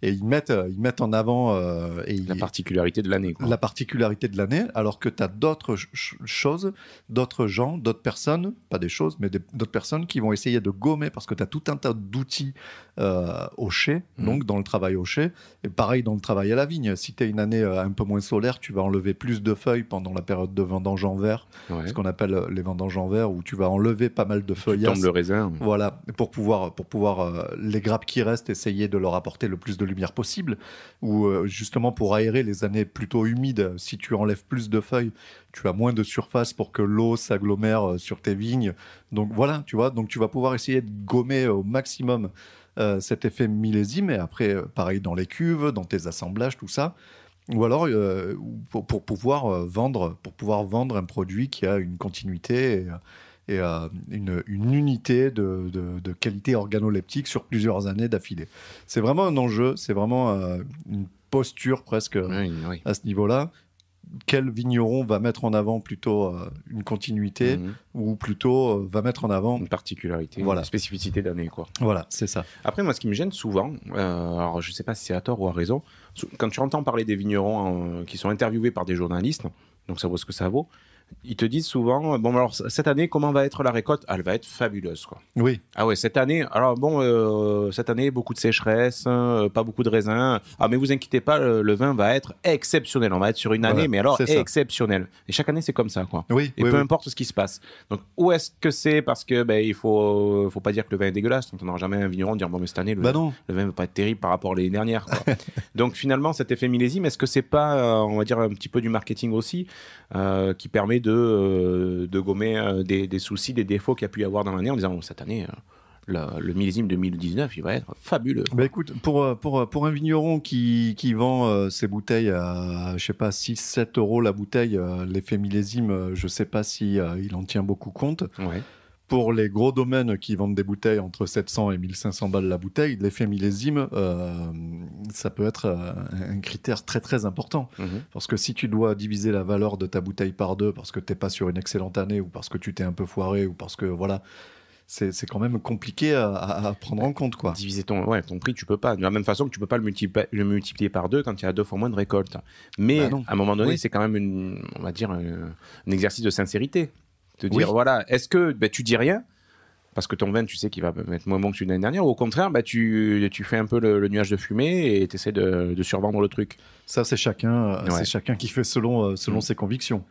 et ils mettent, euh, ils mettent en avant euh, et la particularité de l'année. La particularité de l'année, alors que tu as d'autres choses, d'autres gens, d'autres personnes, pas des choses, mais d'autres personnes qui vont essayer de gommer parce que tu as tout un tas d'outils euh, au mhm. donc dans le travail au et pareil dans le travail à la vigne. Si tu as une année euh, un peu moins solaire, tu vas enlever plus de feuilles pendant la période de vendange en verre, ce qu'on appelle les vendanges en verre, où tu vas enlever pas mal de feuilles. Tu le raisin. Voilà, pour pouvoir, pour pouvoir les grappes qui restent, essayer de leur apporter le plus de lumière possible, ou euh, justement pour aérer les années plutôt humides, si tu enlèves plus de feuilles, tu as moins de surface pour que l'eau s'agglomère euh, sur tes vignes. Donc voilà, tu vois, donc tu vas pouvoir essayer de gommer au maximum euh, cet effet millésime, et après, pareil dans les cuves, dans tes assemblages, tout ça. Ou alors, pour, pouvoir vendre, pour pouvoir vendre un produit qui a une continuité. Et, et euh, une, unité de, qualité organoleptique sur plusieurs années d'affilée. C'est vraiment un enjeu, c'est vraiment euh, une posture presque euh, à ce niveau-là. Quel vigneron va mettre en avant plutôt une continuité mhm. ou plutôt va mettre en avant une particularité, une spécificité d'année quoi. Voilà, c'est ça. Après moi ce qui me gêne souvent, alors je sais pas si c'est à tort ou à raison, quand tu entends parler des vignerons qui sont interviewés par des journalistes, donc ça vaut ce que ça vaut ils te disent souvent, bon, alors cette année, comment va être la récolte ah, Elle va être fabuleuse, quoi. Oui. Ah ouais, cette année, alors bon, euh, cette année, beaucoup de sécheresse, euh, pas beaucoup de raisins. Ah, mais vous inquiétez pas, le, vin va être exceptionnel. On va être sur une année, mais alors exceptionnel Et chaque année, c'est comme ça, quoi. Oui. Et peu importe ce qui se passe. Donc, où est-ce que c'est Parce que, ben, il faut, faut pas dire que le vin est dégueulasse. On n'aura jamais un vigneron dire, bon, mais cette année, le, vin bah ne le vin va pas être terrible par rapport à l'année dernière, quoi. Donc, finalement, cet effet millésime, est-ce que c'est pas, euh, on va dire, un petit peu du marketing aussi, qui permet de, euh, de gommer euh, des, soucis, des défauts qu'il y a pu y avoir dans l'année en disant oh, cette année. Euh, le, millésime 2019, il va être fabuleux. Bah, écoute, pour, pour, pour un vigneron qui, vend ses bouteilles à, je sais pas, 6-7 euros la bouteille, l'effet millésime, je sais pas si il en tient beaucoup compte. Ouais pour les gros domaines qui vendent des bouteilles entre 700 et 1500 balles la bouteille, l'effet millésime, euh, ça peut être euh, un critère très très important. Mhm. Parce que si tu dois diviser la valeur de ta bouteille par deux parce que tu n'es pas sur une excellente année ou parce que tu t'es un peu foiré ou parce que voilà, c'est quand même compliqué à, prendre en compte. Quoi. Diviser ton, ton prix, tu peux pas. De la même façon que tu peux pas le, le multiplier par deux quand il y a deux fois moins de récolte. Mais bah à un moment donné, c'est quand même, une, on va dire, euh, un exercice de sincérité. Te dire, voilà, est-ce que ben, tu dis rien parce que ton vin, tu sais qu'il va être moins bon que celui l'année dernière, ou au contraire, ben, tu, fais un peu le, nuage de fumée et tu essaies de, de, survendre le truc. Ça, c'est chacun, euh, c'est chacun qui fait selon, euh, selon mm. ses convictions.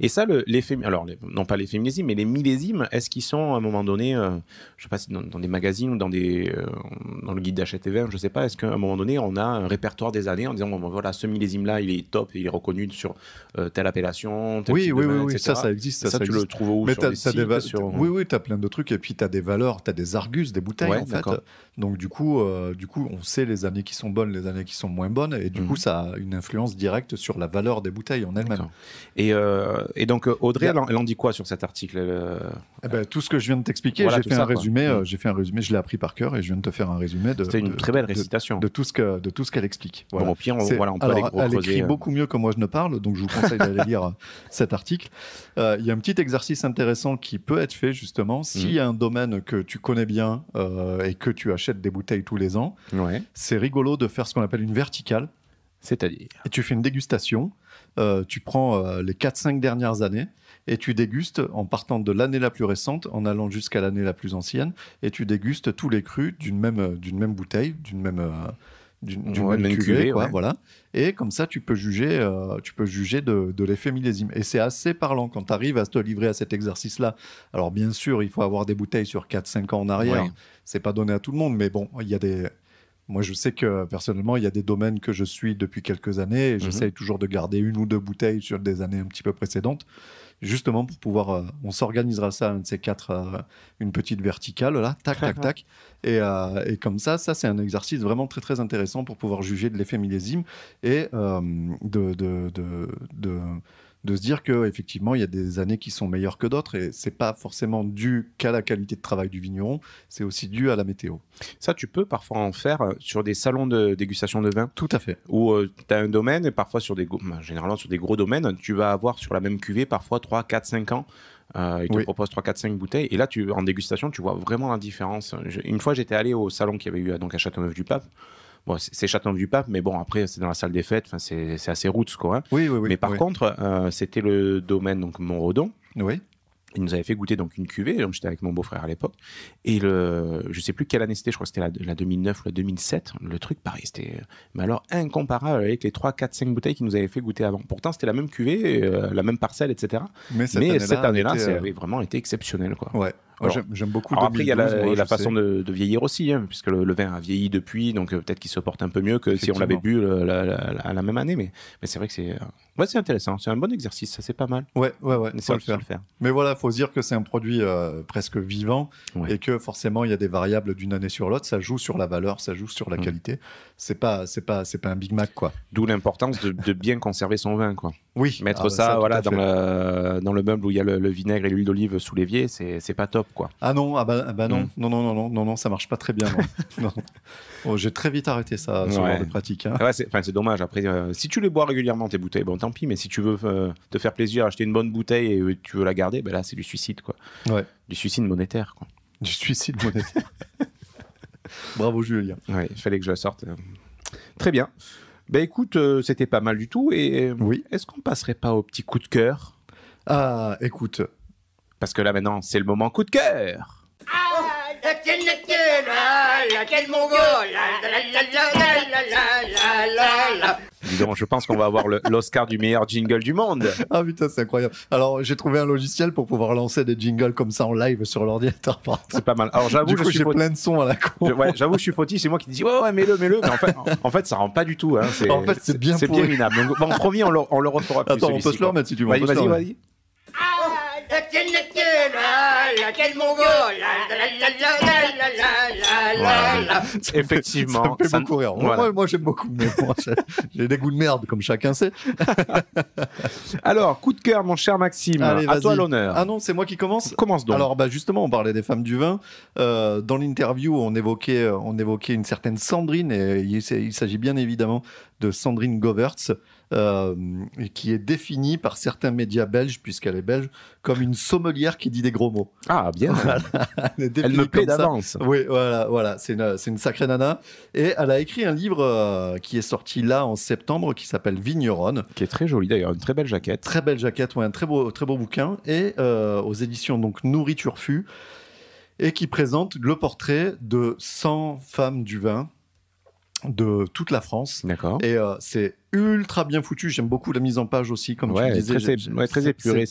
Et ça, le, les alors non pas les féminésimes, mais les millésimes, est-ce qu'ils sont à un moment donné, je euh, je sais pas si dans, des magazines ou dans des euh, dans le guide d'achat TV, je sais pas, est-ce qu'à un moment donné on a un répertoire des années en disant ben voilà ce millésime là il est top, il est reconnu sur euh, telle appellation, telle oui, oui, oui, ça ça existe, ça, tu le trouves où mais sur, Oui oui, as plein de trucs et puis tu as des valeurs, tu as des argus, des bouteilles en fait. Donc du coup du coup on sait les années qui sont bonnes, les années qui sont moins bonnes et du mhm. coup ça a une influence directe sur la valeur des bouteilles en elles-mêmes. Et euh, et donc, euh, Audrey, elle, en dit quoi sur cet article euh, eh ben, Tout ce que je viens de t'expliquer, j'ai fait, un résumé, mm. j'ai fait un résumé, je l'ai appris par cœur et je viens de te faire un résumé de. C'était une très belle récitation. De, tout ce de tout ce qu'elle explique. au pire, on, peut Elle écrit beaucoup mieux que moi je ne parle, donc je vous conseille d'aller lire cet article. Il y a un petit exercice intéressant qui peut être fait justement. Mm. S'il y a un domaine que tu connais bien et que tu achètes des bouteilles tous les ans, c'est rigolo de faire ce qu'on appelle une verticale. C'est-à-dire. tu fais une dégustation euh, tu prends euh, les 4-5 dernières années et tu dégustes en partant de l'année la plus récente, en allant jusqu'à l'année la plus ancienne, et tu dégustes tous les crus d'une même, euh, d'une même bouteille, d'une même... voilà. Et comme ça, tu peux juger, tu peux juger de, l'effet millésime. Et c'est assez parlant quand tu arrives à te livrer à cet exercice-là. Alors bien sûr, il faut avoir des bouteilles sur 4-5 ans en arrière. C'est pas donné à tout le monde, mais bon, il y a des, moi, je sais que personnellement, il y a des domaines que je suis depuis quelques années et j'essaye mhm. toujours de garder une ou deux bouteilles sur des années un petit peu précédentes, justement pour pouvoir. Euh, on s'organisera ça, un de ces quatre, euh, une petite verticale, là, tac, tac, tac. Et, euh, et, comme ça, ça, c'est un exercice vraiment très, très intéressant pour pouvoir juger de l'effet millésime et de, de, de de se dire que effectivement il y a des années qui sont meilleures que d'autres et c'est pas forcément dû qu'à la qualité de travail du vigneron, c'est aussi dû à la météo. Ça, tu peux parfois en faire euh, sur des salons de dégustation de vin. Tout à fait. ou euh, tu as un domaine et parfois sur des bah, généralement sur des gros domaines, tu vas avoir sur la même cuvée parfois 3, 4, 5 ans. Euh, ils te propose 3, 4, 5 bouteilles. Et là, tu, en dégustation, tu vois vraiment la différence. une fois, j'étais allé au salon qui avait eu euh, donc, à Châteauneuf-du-Pape. Bon, c'est Château du pape mais bon, après, c'est dans la salle des fêtes, c'est assez roots, quoi. Hein. Oui, oui, oui. Mais par contre, euh, c'était le domaine, donc Montredon. Oui. Il nous avait fait goûter donc une cuvée, j'étais avec mon beau-frère à l'époque, et le, je sais plus quelle année c'était, je crois que c'était la, 2009 ou la 2007, le truc pareil, c'était mais alors incomparable avec les 3, 4, 5 bouteilles qu'il nous avaient fait goûter avant. Pourtant c'était la même cuvée, euh, la même parcelle, etc. Mais cette année-là, ça euh, avait vraiment été exceptionnel. Quoi. Ouais, J'aime beaucoup. le après, il y a la, façon de, vieillir aussi, hein, puisque le, vin a vieilli depuis, donc euh, peut-être qu'il se porte un peu mieux que si on l'avait bu à la, même année. Mais, mais c'est vrai que c'est euh, Ouais, c'est intéressant. C'est un bon exercice. Ça, c'est pas mal. Ouais, ouais, ouais. Faut le, faire. Mais voilà, faut se dire que c'est un produit euh, presque vivant et que forcément, il y a des variables d'une année sur l'autre. Ça joue sur la valeur, ça joue sur la mm. qualité. C'est pas, c'est pas, c'est pas un Big Mac, quoi. D'où l'importance de, bien conserver son vin, quoi. Oui. Mettre ah bah ça, voilà, dans le, meuble où il y a le, vinaigre et l'huile d'olive sous l'évier, c'est, pas top, quoi. Ah non, ah bah, ah bah non. Mm. non, non, non, non, non, non, ça marche pas très bien. non. Oh, j'ai très vite arrêté ça, ce de pratique. Hein. Ah c'est, dommage. Après, euh, si tu les bois régulièrement, tes bouteilles, bon, tant pis, mais si tu veux euh, te faire plaisir, acheter une bonne bouteille et euh, tu veux la garder, ben là, c'est du suicide, quoi. Du suicide monétaire, Du suicide monétaire. Bravo, Julien. il fallait que je la sorte. Très bien. Ben écoute, c'était pas mal du tout. Et oui. est-ce qu'on passerait pas au petit coup de cœur Ah, écoute. Parce que là, maintenant, c'est le moment coup de cœur donc, je pense qu'on va avoir l'Oscar du meilleur jingle du monde. Ah putain, c'est incroyable. Alors, j'ai trouvé un logiciel pour pouvoir lancer des jingles comme ça en live sur l'ordinateur. C'est pas mal. Alors, j'avoue, j'ai plein de sons à la con. Ouais, j'avoue, je suis fautif. C'est moi qui dis, ouais, ouais, mets-le, mets-le. Mais en fait, en fait, ça rend pas du tout. Hein. En fait, c'est bien C'est bien minable. Donc, bon, promis, on le, on le retrouvera plus. Attends, on peut se le remettre si tu veux. Vas-y, vas-y. Effectivement. Ça beaucoup rire. Moi, moi j'aime beaucoup, mais moi, j'ai des goûts de merde, comme chacun sait. Alors, coup de cœur, mon cher Maxime. Allez, à toi l'honneur. Ah non, c'est moi qui commence. Commence donc. Alors, bah, justement, on parlait des femmes du vin. dans l'interview, on évoquait, on évoquait une certaine Sandrine, et il, s'agit bien évidemment de Sandrine Govertz. Euh, qui est définie par certains médias belges, puisqu'elle est belge, comme une sommelière qui dit des gros mots. Ah, bien. Elle, le me plaît d'avance. Oui, voilà, voilà. C'est une, sacrée nana. Et elle a écrit un livre euh, qui est sorti là en septembre qui s'appelle Vigneronne. Qui est très joli d'ailleurs, une très belle jaquette. Très belle jaquette, ou un très beau, très beau bouquin. Et euh, aux éditions donc Nourriture Fut et qui présente le portrait de 100 femmes du vin de toute la France. D'accord. Et euh, c'est ultra bien foutu. J'aime beaucoup la mise en page aussi, comme tu disais. Très, épuré,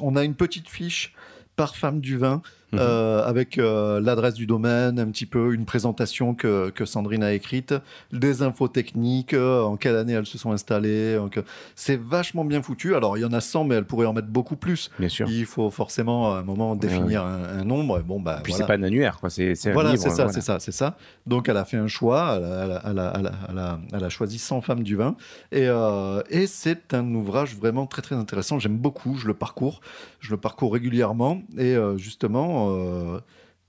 On a une petite fiche par femme du vin Mhm. Euh, avec euh, l'adresse du domaine, un petit peu une présentation que, que Sandrine a écrite, des infos techniques, euh, en quelle année elles se sont installées. C'est vachement bien foutu. Alors, il y en a 100, mais elle pourrait en mettre beaucoup plus. Bien sûr. Il faut forcément à un moment définir Un, nombre. Et bon, bah, Puis, c'est pas un annuaire, quoi. C'est, voilà, c'est ça, c'est ça, c'est ça. Donc, elle a fait un choix. Elle a, choisi 100 femmes du vin. Et, et c'est un ouvrage vraiment très, très intéressant. J'aime beaucoup. Je le parcours. Je le parcours régulièrement. Et justement, euh,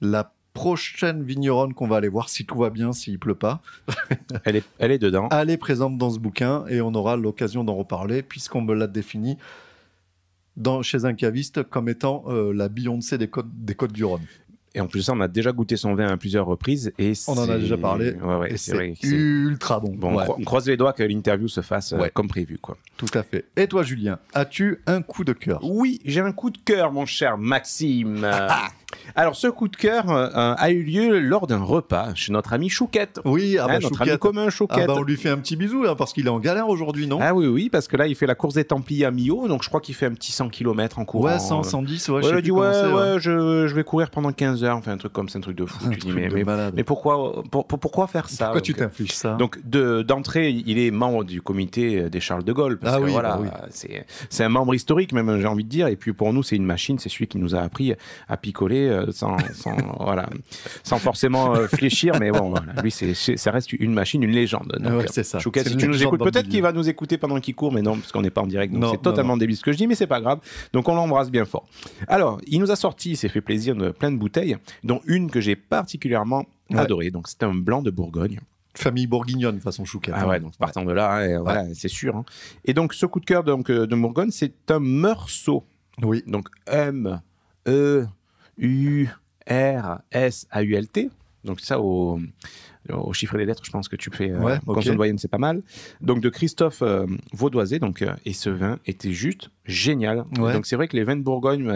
la prochaine vigneronne qu'on va aller voir, si tout va bien, s'il pleut pas, elle, est, elle est dedans. Elle est présente dans ce bouquin et on aura l'occasion d'en reparler puisqu'on me l'a définie dans, chez un caviste comme étant euh, la Beyoncé des côtes, du Rhône. Et en plus ça, on a déjà goûté son vin à plusieurs reprises. Et on en a déjà parlé. Ouais, c'est ultra bon. bon On croise les doigts que l'interview se fasse euh, comme prévu. Quoi. Tout à fait. Et toi, Julien, as-tu un coup de cœur Oui, j'ai un coup de cœur, mon cher Maxime. Alors, ce coup de cœur euh, a eu lieu lors d'un repas chez notre ami Chouquette. Oui, ah un bah hein, notre commun Chouquette. Ah bah, on lui fait un petit bisou hein, parce qu'il est en galère aujourd'hui, non Ah oui, oui, parce que là, il fait la course des Templiers à Millau, donc je crois qu'il fait un petit 100 km en courant. Ouais, 110, euh. ouais, je sais ouais, Je, vais courir pendant 15 heures, enfin un truc comme ça, un truc de fou. tu mais, pourquoi, faire ça Pourquoi donc, tu euh, t'infliges ça Donc, d'entrée, il est membre du comité des Charles de Gaulle. Parce ah que, bah c'est un membre historique, même, j'ai envie de dire. Et puis, pour nous, c'est une machine, c'est celui qui nous a appris à picoler euh, sans, voilà, sans forcément euh, fléchir. Mais bon, lui, c'est, ça reste une machine, une légende. Donc, euh, c'est ça. peut-être qu'il va nous écouter pendant qu'il court, mais non, parce qu'on n'est pas en direct. Donc c'est totalement débile ce que je dis, mais c'est pas grave. Donc on l'embrasse bien fort. Alors, il nous a sorti, il s'est fait plaisir, de plein de bouteilles, dont une que j'ai particulièrement adorée. Donc c'est un blanc de Bourgogne famille bourguignonne façon Chouquette. Ah hein, donc partant de là, hein, voilà, c'est sûr. Hein. Et donc ce coup de cœur donc de Bourgogne, c'est un meursault. Oui. Donc M E U R S A U L T. Donc ça au, au chiffre des lettres, je pense que tu fais euh, quand tu le c'est pas mal. Donc de Christophe euh, Vaudoisé, donc euh, et ce vin était juste génial. Donc c'est vrai que les vins de Bourgogne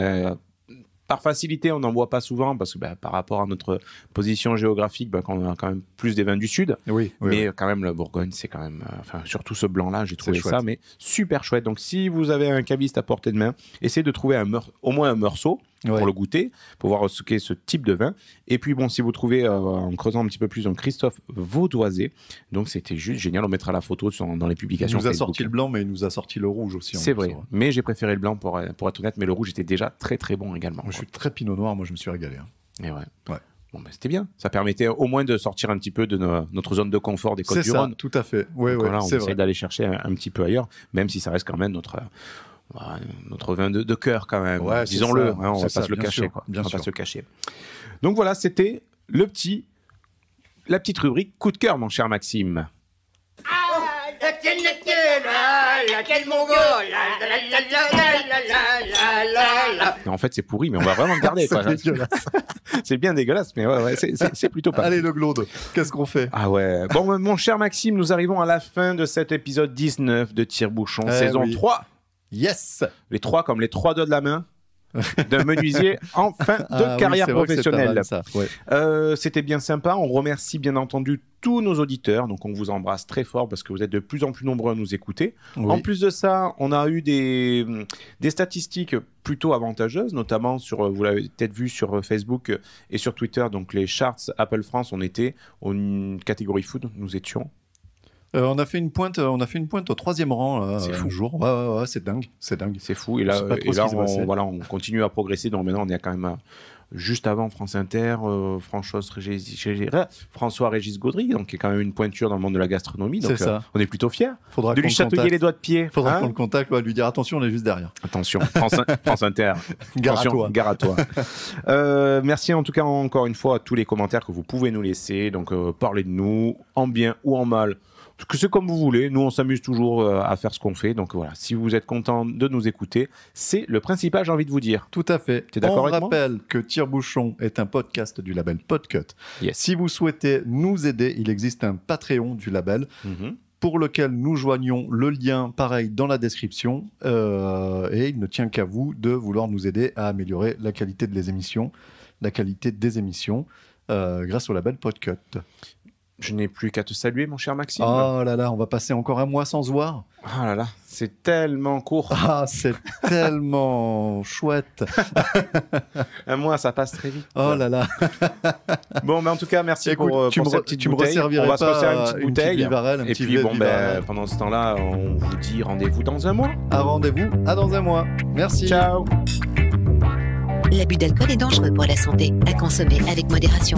par facilité, on n'en voit pas souvent parce que bah, par rapport à notre position géographique, bah, on a quand même plus des vins du sud. mais quand même, la Bourgogne, c'est quand même. enfin, surtout ce blanc-là, j'ai trouvé ça, mais super chouette. Donc, si vous avez un caviste à portée de main, essayez de trouver un au moins un morceau pour le goûter, pour voir ce qu'est ce type de vin. Et puis bon, si vous trouvez euh, en creusant un petit peu plus, un Christophe Vaudoisé. Donc c'était juste génial. On mettra la photo dans les publications. Il nous a sorti le blanc, mais il nous a sorti le rouge aussi. C'est vrai. Mais j'ai préféré le blanc pour, pour être honnête, mais le rouge était déjà très très bon également. je suis très pinot noir. Moi, je me suis régalé. Hein. Et ouais. Bon, ben, c'était bien. Ça permettait au moins de sortir un petit peu de notre zone de confort des Côtes-du-Rhône. tout à fait. Ouais oui, on essaie d'aller chercher un, petit peu ailleurs, même si ça reste quand même notre, notre vin de, de cœur quand même. Disons-le, on va pas se le cacher. se cacher. Donc voilà, c'était le petit, la petite rubrique coup de cœur, mon cher Maxime. En fait, c'est pourri, mais on va vraiment le garder. c'est bien dégueulasse, mais ouais, c'est plutôt pas. Allez, le glonde, qu'est-ce qu'on fait Ah ouais. Bon, mon cher Maxime, nous arrivons à la fin de cet épisode 19 de Tire-Bouchon, saison 3. Yes. Les trois comme les trois doigts de la main d'un menuisier en fin de ah carrière professionnelle. Euh, c'était bien sympa. On remercie bien entendu tous nos auditeurs. Donc on vous embrasse très fort parce que vous êtes de plus en plus nombreux à nous écouter. En plus de ça, on a eu des, des statistiques plutôt avantageuses, notamment sur, vous l'avez peut-être vu sur Facebook et sur Twitter, donc les charts Apple France, on était en catégorie food, nous étions euh, on a fait une pointe, euh, on a fait une pointe au troisième rang. Euh, c'est fou. jour. c'est dingue, c'est dingue. C'est fou. Et là, on, voilà, on continue à progresser. Donc maintenant, on est quand même. juste avant France Inter, François, Régis, Gaudry, donc qui est quand même une pointure dans le monde de la gastronomie. Donc, ça. on est plutôt fiers Faudra de lui chatouiller les doigts de pied. Faudra prendre hein le contact, lui dire attention, on est juste derrière. Attention, France, Inter. Gare à toi. toi. merci en tout cas encore une fois à tous les commentaires que vous pouvez nous laisser. Donc parlez de nous, en bien ou en mal c'est comme vous voulez. Nous, on s'amuse toujours euh, à faire ce qu'on fait. Donc voilà, si vous êtes content de nous écouter, c'est le principal, j'ai envie de vous dire. Tout à fait. Tu d'accord On rappelle que Tire-Bouchon est un podcast du label Podcut. Si vous souhaitez nous aider, il existe un Patreon du label. Mhm. pour lequel nous joignons le lien pareil dans la description. Euh, et il ne tient qu'à vous de vouloir nous aider à améliorer la qualité de les émissions, la qualité des émissions. Euh, grâce au label Podcut. Je n'ai plus qu'à te saluer, mon cher Maxime. Oh là là, on va passer encore un mois sans se voir. Oh là là, c'est tellement court. Ah, c'est tellement chouette. un mois, ça passe très vite. Oh là là. bon, mais en tout cas, merci pour, euh, cette petite on une petite bouteille. et puis, bon, ben, pendant ce temps-là, on vous dit rendez-vous dans un mois. À rendez-vous, à dans un mois. Merci. Ciao. L'abus d'alcool est dangereux pour la santé. À consommer avec modération.